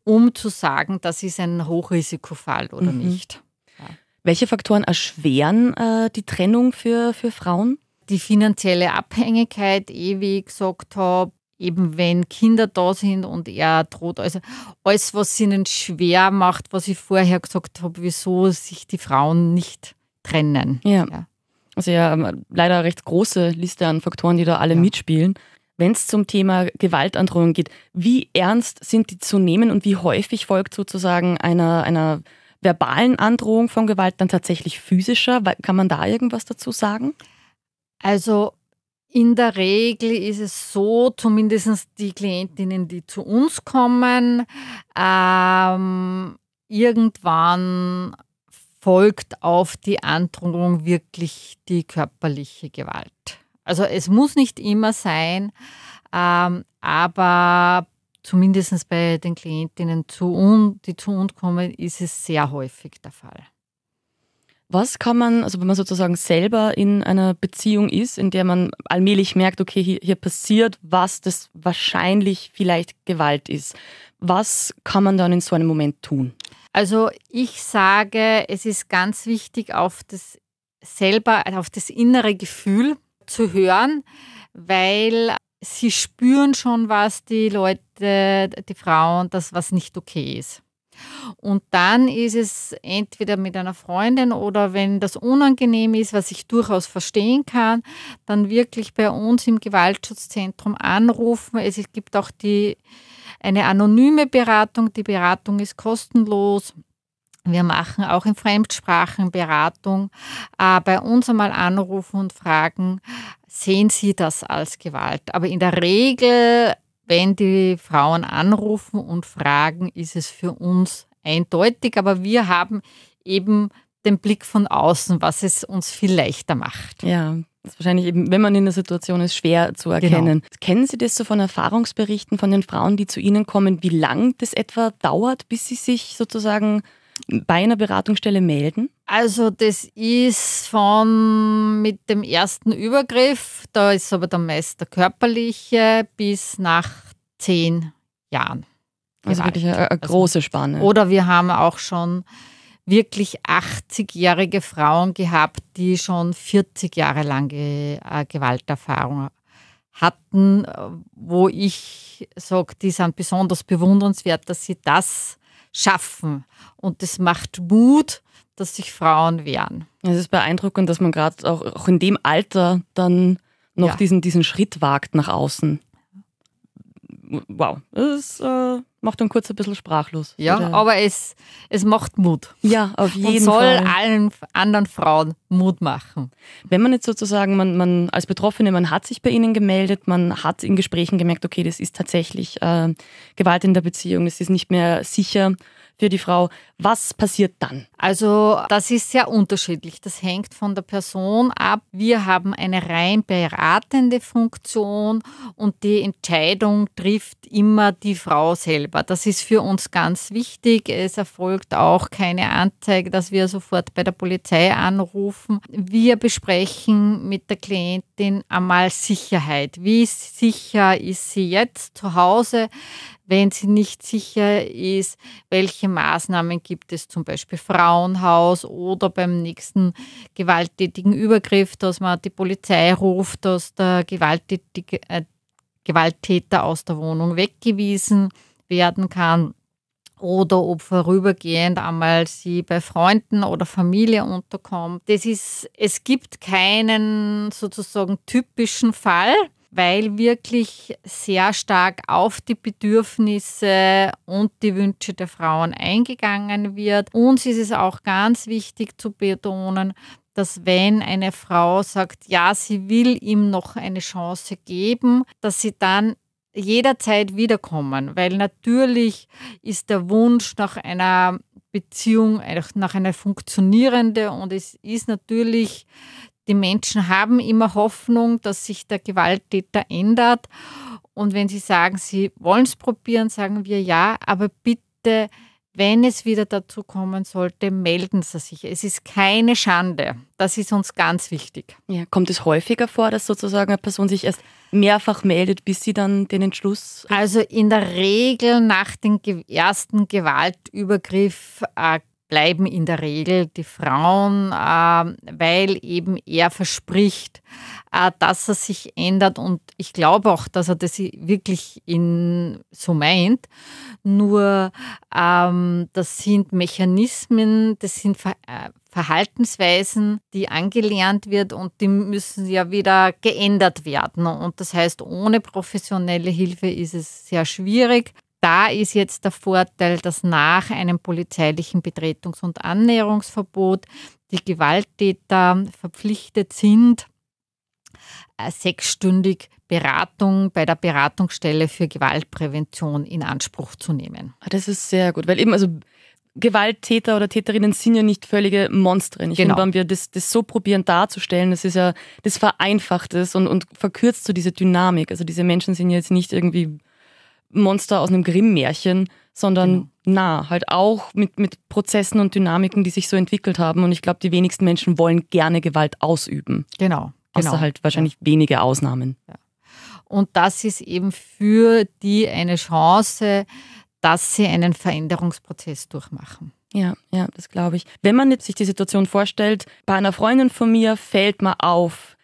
um zu sagen, das ist ein Hochrisikofall oder mhm. nicht. Ja. Welche Faktoren erschweren äh, die Trennung für, für Frauen? Die finanzielle Abhängigkeit, eh wie ich gesagt habe, eben wenn Kinder da sind und er droht, also alles, was ihnen schwer macht, was ich vorher gesagt habe, wieso sich die Frauen nicht trennen. Ja. ja. Also ja, ähm, leider eine recht große Liste an Faktoren, die da alle ja. mitspielen. Wenn es zum Thema Gewaltandrohung geht, wie ernst sind die zu nehmen und wie häufig folgt sozusagen einer, einer verbalen Androhung von Gewalt dann tatsächlich physischer? Kann man da irgendwas dazu sagen? Also in der Regel ist es so, zumindest die Klientinnen, die zu uns kommen, ähm, irgendwann folgt auf die Androhung wirklich die körperliche Gewalt. Also es muss nicht immer sein, ähm, aber zumindest bei den Klientinnen, zu un, die zu uns kommen, ist es sehr häufig der Fall. Was kann man, also wenn man sozusagen selber in einer Beziehung ist, in der man allmählich merkt, okay, hier, hier passiert was, das wahrscheinlich vielleicht Gewalt ist, was kann man dann in so einem Moment tun? Also ich sage, es ist ganz wichtig, auf das selber, also auf das innere Gefühl zu hören, weil sie spüren schon was, die Leute, die Frauen, dass was nicht okay ist. Und dann ist es entweder mit einer Freundin oder wenn das unangenehm ist, was ich durchaus verstehen kann, dann wirklich bei uns im Gewaltschutzzentrum anrufen. Es gibt auch die eine anonyme Beratung. Die Beratung ist kostenlos. Wir machen auch in Fremdsprachen Beratung. Äh, bei uns einmal anrufen und fragen, sehen Sie das als Gewalt? Aber in der Regel, wenn die Frauen anrufen und fragen, ist es für uns eindeutig. Aber wir haben eben den Blick von außen, was es uns viel leichter macht. Ja, ist wahrscheinlich eben, wenn man in der Situation ist, schwer zu genau. erkennen. Genau. Kennen Sie das so von Erfahrungsberichten von den Frauen, die zu Ihnen kommen, wie lang das etwa dauert, bis sie sich sozusagen bei einer Beratungsstelle melden? Also das ist von mit dem ersten Übergriff, da ist aber dann meist der körperliche, bis nach zehn Jahren. Gewalt. Also wirklich eine, eine also große Spanne. oder wir haben auch schon wirklich 80-jährige Frauen gehabt, die schon 40 Jahre lang äh, Gewalterfahrung hatten, äh, wo ich sage, die sind besonders bewundernswert, dass sie das schaffen. Und es macht Mut, dass sich Frauen wehren. Es ist beeindruckend, dass man gerade auch, auch, in dem Alter dann noch ja. diesen, diesen Schritt wagt nach außen wow, das äh, macht einen kurz ein bisschen sprachlos. Ja, oder? aber es, es macht Mut. Ja, auf jeden Fall. Und soll Fall. allen anderen Frauen Mut machen. Wenn man jetzt sozusagen, man, man als Betroffene, man hat sich bei ihnen gemeldet, man hat in Gesprächen gemerkt, okay, das ist tatsächlich äh, Gewalt in der Beziehung, es ist nicht mehr sicher für die Frau. Was passiert dann? Also das ist sehr unterschiedlich. Das hängt von der Person ab. Wir haben eine rein beratende Funktion und die Entscheidung trifft immer die Frau selber. Das ist für uns ganz wichtig. Es erfolgt auch keine Anzeige, dass wir sofort bei der Polizei anrufen. Wir besprechen mit der Klientin, den einmal Sicherheit. Wie sicher ist sie jetzt zu Hause? Wenn sie nicht sicher ist, welche Maßnahmen gibt es zum Beispiel Frauenhaus oder beim nächsten gewalttätigen Übergriff, dass man die Polizei ruft, dass der gewalttätige, äh, Gewalttäter aus der Wohnung weggewiesen werden kann? oder ob vorübergehend einmal sie bei Freunden oder Familie unterkommt. Das ist, es gibt keinen sozusagen typischen Fall, weil wirklich sehr stark auf die Bedürfnisse und die Wünsche der Frauen eingegangen wird. Uns ist es auch ganz wichtig zu betonen, dass wenn eine Frau sagt, ja, sie will ihm noch eine Chance geben, dass sie dann jederzeit wiederkommen, weil natürlich ist der Wunsch nach einer Beziehung, nach einer funktionierenden und es ist natürlich, die Menschen haben immer Hoffnung, dass sich der Gewalttäter ändert. Und wenn sie sagen, sie wollen es probieren, sagen wir ja, aber bitte wenn es wieder dazu kommen sollte, melden Sie sich. Es ist keine Schande. Das ist uns ganz wichtig. Ja, kommt es häufiger vor, dass sozusagen eine Person sich erst mehrfach meldet, bis sie dann den Entschluss. Also in der Regel nach dem ersten Gewaltübergriff äh, bleiben in der Regel die Frauen, äh, weil eben er verspricht, äh, dass er sich ändert und ich glaube auch, dass er das wirklich in, so meint. Nur ähm, das sind Mechanismen, das sind äh, Verhaltensweisen, die angelernt wird und die müssen ja wieder geändert werden. Und das heißt, ohne professionelle Hilfe ist es sehr schwierig da ist jetzt der Vorteil, dass nach einem polizeilichen Betretungs- und Annäherungsverbot die Gewalttäter verpflichtet sind, äh, sechsstündig Beratung bei der Beratungsstelle für Gewaltprävention in Anspruch zu nehmen. Ah, das ist sehr gut, weil eben also Gewalttäter oder Täterinnen sind ja nicht völlige Monstren. Ich genau. finde, wenn wir das, das so probieren darzustellen, das ist ja, das vereinfacht es und, und verkürzt so diese Dynamik. Also diese Menschen sind jetzt nicht irgendwie Monster aus einem Grimm-Märchen, sondern genau. nah, halt auch mit, mit Prozessen und Dynamiken, die sich so entwickelt haben. Und ich glaube, die wenigsten Menschen wollen gerne Gewalt ausüben. Genau. Außer genau. halt wahrscheinlich ja. wenige Ausnahmen. Ja. Und das ist eben für die eine Chance, dass sie einen Veränderungsprozess durchmachen. Ja, ja, das glaube ich. Wenn man jetzt sich die Situation vorstellt, bei einer Freundin von mir fällt mal auf,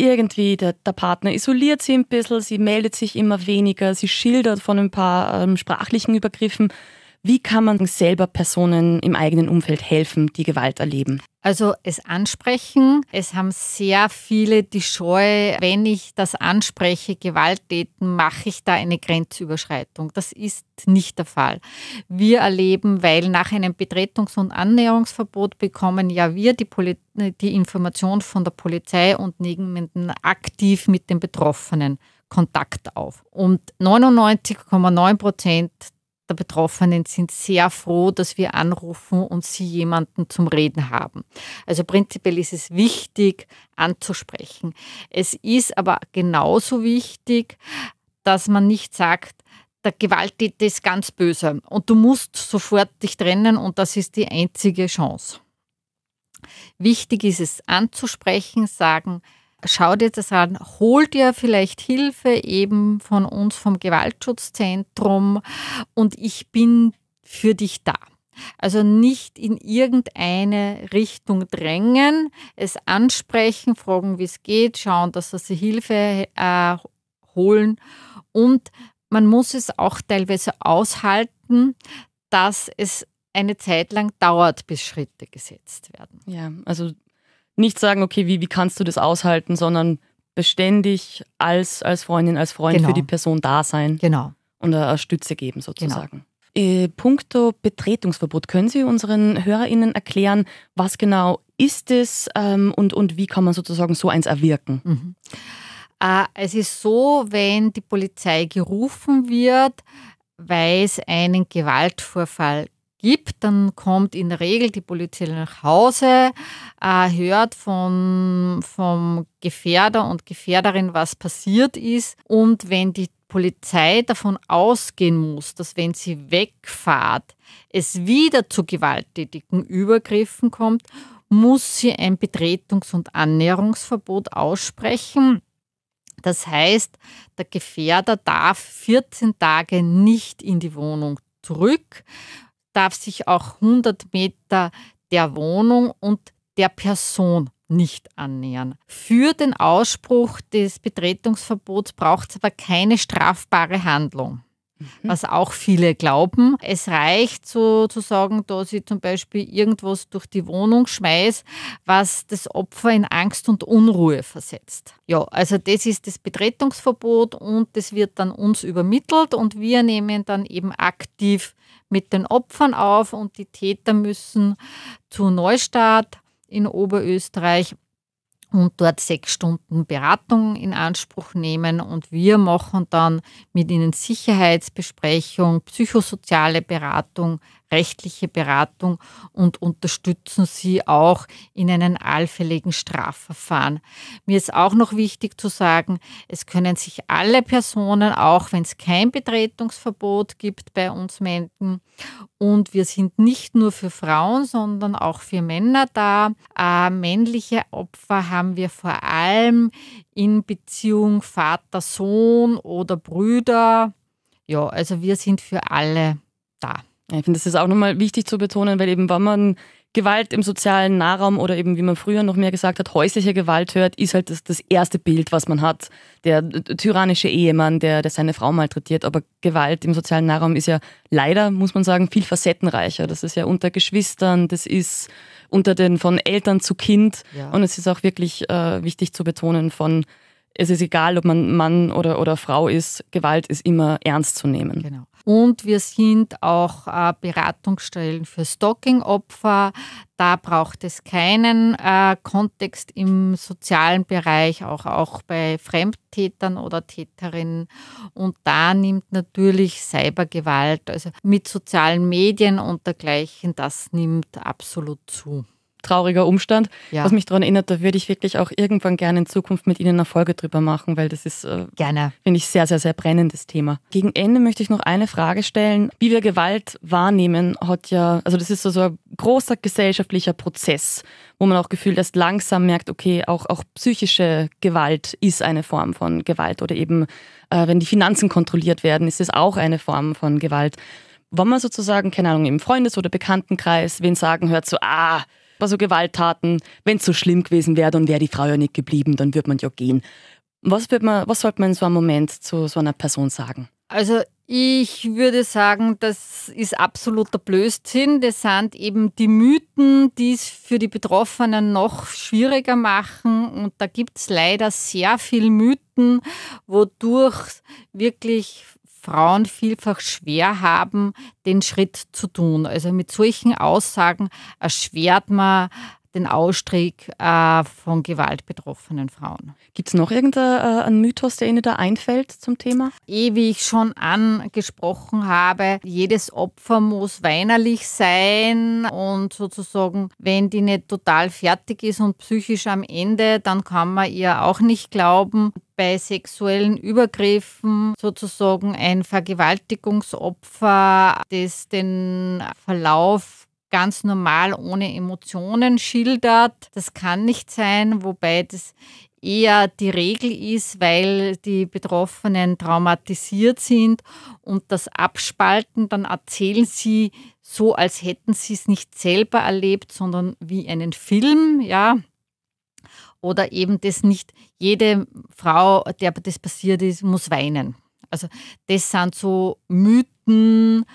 irgendwie der, der, Partner isoliert sie ein bisschen, sie meldet sich immer weniger, sie schildert von ein paar ähm, sprachlichen Übergriffen. Wie kann man selber Personen im eigenen Umfeld helfen, die Gewalt erleben? Also es ansprechen. Es haben sehr viele die Scheu, wenn ich das anspreche, Gewalttäten, mache ich da eine Grenzüberschreitung. Das ist nicht der Fall. Wir erleben, weil nach einem Betretungs- und Annäherungsverbot bekommen ja wir die, Poli die Information von der Polizei und nehmen aktiv mit den Betroffenen Kontakt auf. Und 99,9 Prozent der Betroffenen sind sehr froh, dass wir anrufen und sie jemanden zum Reden haben. Also prinzipiell ist es wichtig, anzusprechen. Es ist aber genauso wichtig, dass man nicht sagt, der Gewalttäter ist ganz böse und du musst sofort dich trennen und das ist die einzige Chance. Wichtig ist es anzusprechen, sagen, schau dir das an, hol dir vielleicht Hilfe eben von uns vom Gewaltschutzzentrum und ich bin für dich da. Also nicht in irgendeine Richtung drängen, es ansprechen, fragen, wie es geht, schauen, dass sie Hilfe äh, holen und man muss es auch teilweise aushalten, dass es eine Zeit lang dauert, bis Schritte gesetzt werden. Ja, also nicht sagen, okay, wie, wie kannst du das aushalten, sondern beständig als, als Freundin, als Freund genau. für die Person da sein. Genau. Und eine Stütze geben sozusagen. Genau. Äh, punkto Betretungsverbot, können Sie unseren HörerInnen erklären, was genau ist es ähm, und, und wie kann man sozusagen so eins erwirken? Mhm. Äh, es ist so, wenn die Polizei gerufen wird, weil es einen Gewaltvorfall gibt, dann kommt in der Regel die Polizei nach Hause, äh, hört vom, vom Gefährder und Gefährderin, was passiert ist. Und wenn die Polizei davon ausgehen muss, dass wenn sie wegfahrt, es wieder zu gewalttätigen Übergriffen kommt, muss sie ein Betretungs- und Annäherungsverbot aussprechen. Das heißt, der Gefährder darf 14 Tage nicht in die Wohnung zurück darf sich auch 100 Meter der Wohnung und der Person nicht annähern. Für den Ausspruch des Betretungsverbots braucht es aber keine strafbare Handlung. Mhm. Was auch viele glauben. Es reicht sozusagen, dass ich zum Beispiel irgendwas durch die Wohnung schmeiße, was das Opfer in Angst und Unruhe versetzt. Ja, also das ist das Betretungsverbot und das wird dann uns übermittelt und wir nehmen dann eben aktiv mit den Opfern auf und die Täter müssen zu Neustadt in Oberösterreich und dort sechs Stunden Beratung in Anspruch nehmen und wir machen dann mit ihnen Sicherheitsbesprechung, psychosoziale Beratung, rechtliche Beratung und unterstützen sie auch in einem allfälligen Strafverfahren. Mir ist auch noch wichtig zu sagen, es können sich alle Personen, auch wenn es kein Betretungsverbot gibt, bei uns melden. Und wir sind nicht nur für Frauen, sondern auch für Männer da. Äh, männliche Opfer haben wir vor allem in Beziehung Vater, Sohn oder Brüder. Ja, also wir sind für alle da ich finde, das ist auch nochmal wichtig zu betonen, weil eben, wenn man Gewalt im sozialen Nahraum oder eben, wie man früher noch mehr gesagt hat, häusliche Gewalt hört, ist halt das, das erste Bild, was man hat. Der tyrannische Ehemann, der, der seine Frau malträtiert. Aber Gewalt im sozialen Nahraum ist ja leider, muss man sagen, viel facettenreicher. Das ist ja unter Geschwistern, das ist unter den von Eltern zu Kind. Ja. Und es ist auch wirklich äh, wichtig zu betonen von, es ist egal, ob man Mann oder, oder Frau ist, Gewalt ist immer ernst zu nehmen. Genau. Und wir sind auch äh, Beratungsstellen für Stalking-Opfer. Da braucht es keinen äh, Kontext im sozialen Bereich, auch, auch bei Fremdtätern oder Täterinnen. Und da nimmt natürlich Cybergewalt, also mit sozialen Medien und dergleichen, das nimmt absolut zu trauriger Umstand. Ja. Was mich daran erinnert, da würde ich wirklich auch irgendwann gerne in Zukunft mit Ihnen eine Folge drüber machen, weil das ist, äh, finde ich, sehr, sehr, sehr brennendes Thema. Gegen Ende möchte ich noch eine Frage stellen. Wie wir Gewalt wahrnehmen, hat ja, also das ist so, so ein großer gesellschaftlicher Prozess, wo man auch gefühlt erst langsam merkt, okay, auch, auch psychische Gewalt ist eine Form von Gewalt oder eben, äh, wenn die Finanzen kontrolliert werden, ist es auch eine Form von Gewalt wenn man sozusagen, keine Ahnung, im Freundes- oder Bekanntenkreis wen sagen hört, so, ah, bei so Gewalttaten, wenn es so schlimm gewesen wäre, dann wäre die Frau ja nicht geblieben, dann würde man ja gehen. Was, wird man, was sollte man in so einem Moment zu so einer Person sagen? Also ich würde sagen, das ist absoluter Blödsinn. Das sind eben die Mythen, die es für die Betroffenen noch schwieriger machen. Und da gibt es leider sehr viele Mythen, wodurch wirklich Frauen vielfach schwer haben, den Schritt zu tun. Also mit solchen Aussagen erschwert man den Ausstrick äh, von gewaltbetroffenen Frauen. Gibt es noch irgendeinen äh, Mythos, der Ihnen da einfällt zum Thema? Eh, wie ich schon angesprochen habe, jedes Opfer muss weinerlich sein und sozusagen, wenn die nicht total fertig ist und psychisch am Ende, dann kann man ihr auch nicht glauben bei sexuellen Übergriffen sozusagen ein Vergewaltigungsopfer, das den Verlauf ganz normal ohne Emotionen schildert. Das kann nicht sein, wobei das eher die Regel ist, weil die Betroffenen traumatisiert sind und das Abspalten, dann erzählen sie so, als hätten sie es nicht selber erlebt, sondern wie einen Film, ja. Oder eben, das nicht jede Frau, der das passiert ist, muss weinen. Also das sind so Mythen,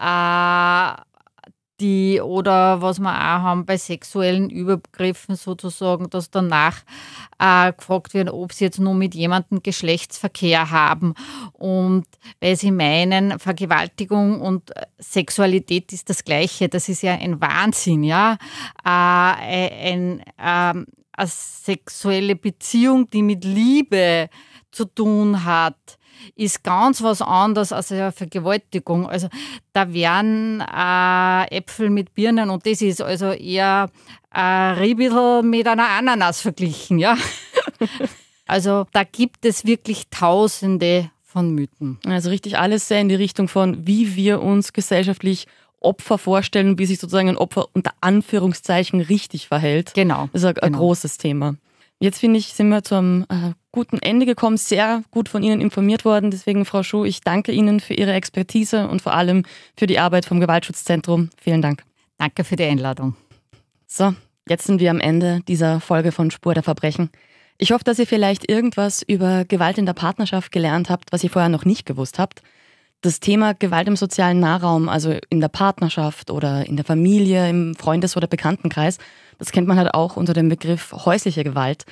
äh, die oder was wir auch haben bei sexuellen Übergriffen sozusagen, dass danach äh, gefragt wird, ob sie jetzt nur mit jemandem Geschlechtsverkehr haben. Und weil sie meinen, Vergewaltigung und äh, Sexualität ist das Gleiche, das ist ja ein Wahnsinn, ja. Äh, ein, äh, eine sexuelle Beziehung, die mit Liebe zu tun hat, ist ganz was anderes als eine Vergewaltigung. Also da werden äh, Äpfel mit Birnen und das ist also eher ein äh, Riebittel mit einer Ananas verglichen, ja. also da gibt es wirklich tausende von Mythen. Also richtig alles sehr in die Richtung von, wie wir uns gesellschaftlich Opfer vorstellen, wie sich sozusagen ein Opfer unter Anführungszeichen richtig verhält. Genau. Das ist ein, genau. großes Thema. Jetzt finde ich, sind wir zu einem äh, guten Ende gekommen, sehr gut von Ihnen informiert worden. Deswegen, Frau Schuh, ich danke Ihnen für Ihre Expertise und vor allem für die Arbeit vom Gewaltschutzzentrum. Vielen Dank. Danke für die Einladung. So, jetzt sind wir am Ende dieser Folge von Spur der Verbrechen. Ich hoffe, dass ihr vielleicht irgendwas über Gewalt in der Partnerschaft gelernt habt, was ihr vorher noch nicht gewusst habt. Das Thema Gewalt im sozialen Nahraum, also in der Partnerschaft oder in der Familie, im Freundes- oder Bekanntenkreis, das kennt man halt auch unter dem Begriff häusliche Gewalt.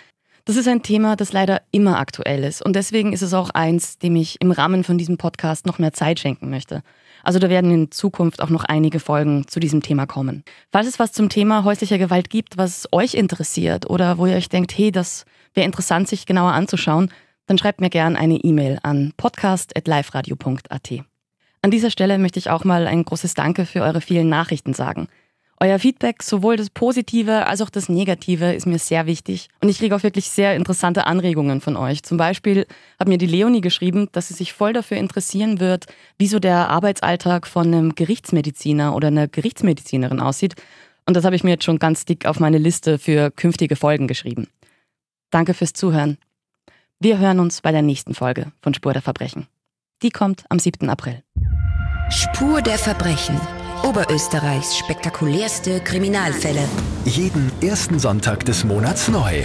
Das ist ein Thema, das leider immer aktuell ist. Und deswegen ist es auch eins, dem ich im Rahmen von diesem Podcast noch mehr Zeit schenken möchte. Also da werden in Zukunft auch noch einige Folgen zu diesem Thema kommen. Falls es was zum Thema häuslicher Gewalt gibt, was euch interessiert oder wo ihr euch denkt, hey, das wäre interessant, sich genauer anzuschauen, dann schreibt mir gerne eine E-Mail an podcast.liferadio.at. An dieser Stelle möchte ich auch mal ein großes Danke für eure vielen Nachrichten sagen. Euer Feedback, sowohl das Positive als auch das Negative, ist mir sehr wichtig. Und ich kriege auch wirklich sehr interessante Anregungen von euch. Zum Beispiel hat mir die Leonie geschrieben, dass sie sich voll dafür interessieren wird, wieso der Arbeitsalltag von einem Gerichtsmediziner oder einer Gerichtsmedizinerin aussieht. Und das habe ich mir jetzt schon ganz dick auf meine Liste für künftige Folgen geschrieben. Danke fürs Zuhören. Wir hören uns bei der nächsten Folge von Spur der Verbrechen. Die kommt am 7. April. Spur der Verbrechen Oberösterreichs spektakulärste Kriminalfälle. Jeden ersten Sonntag des Monats neu.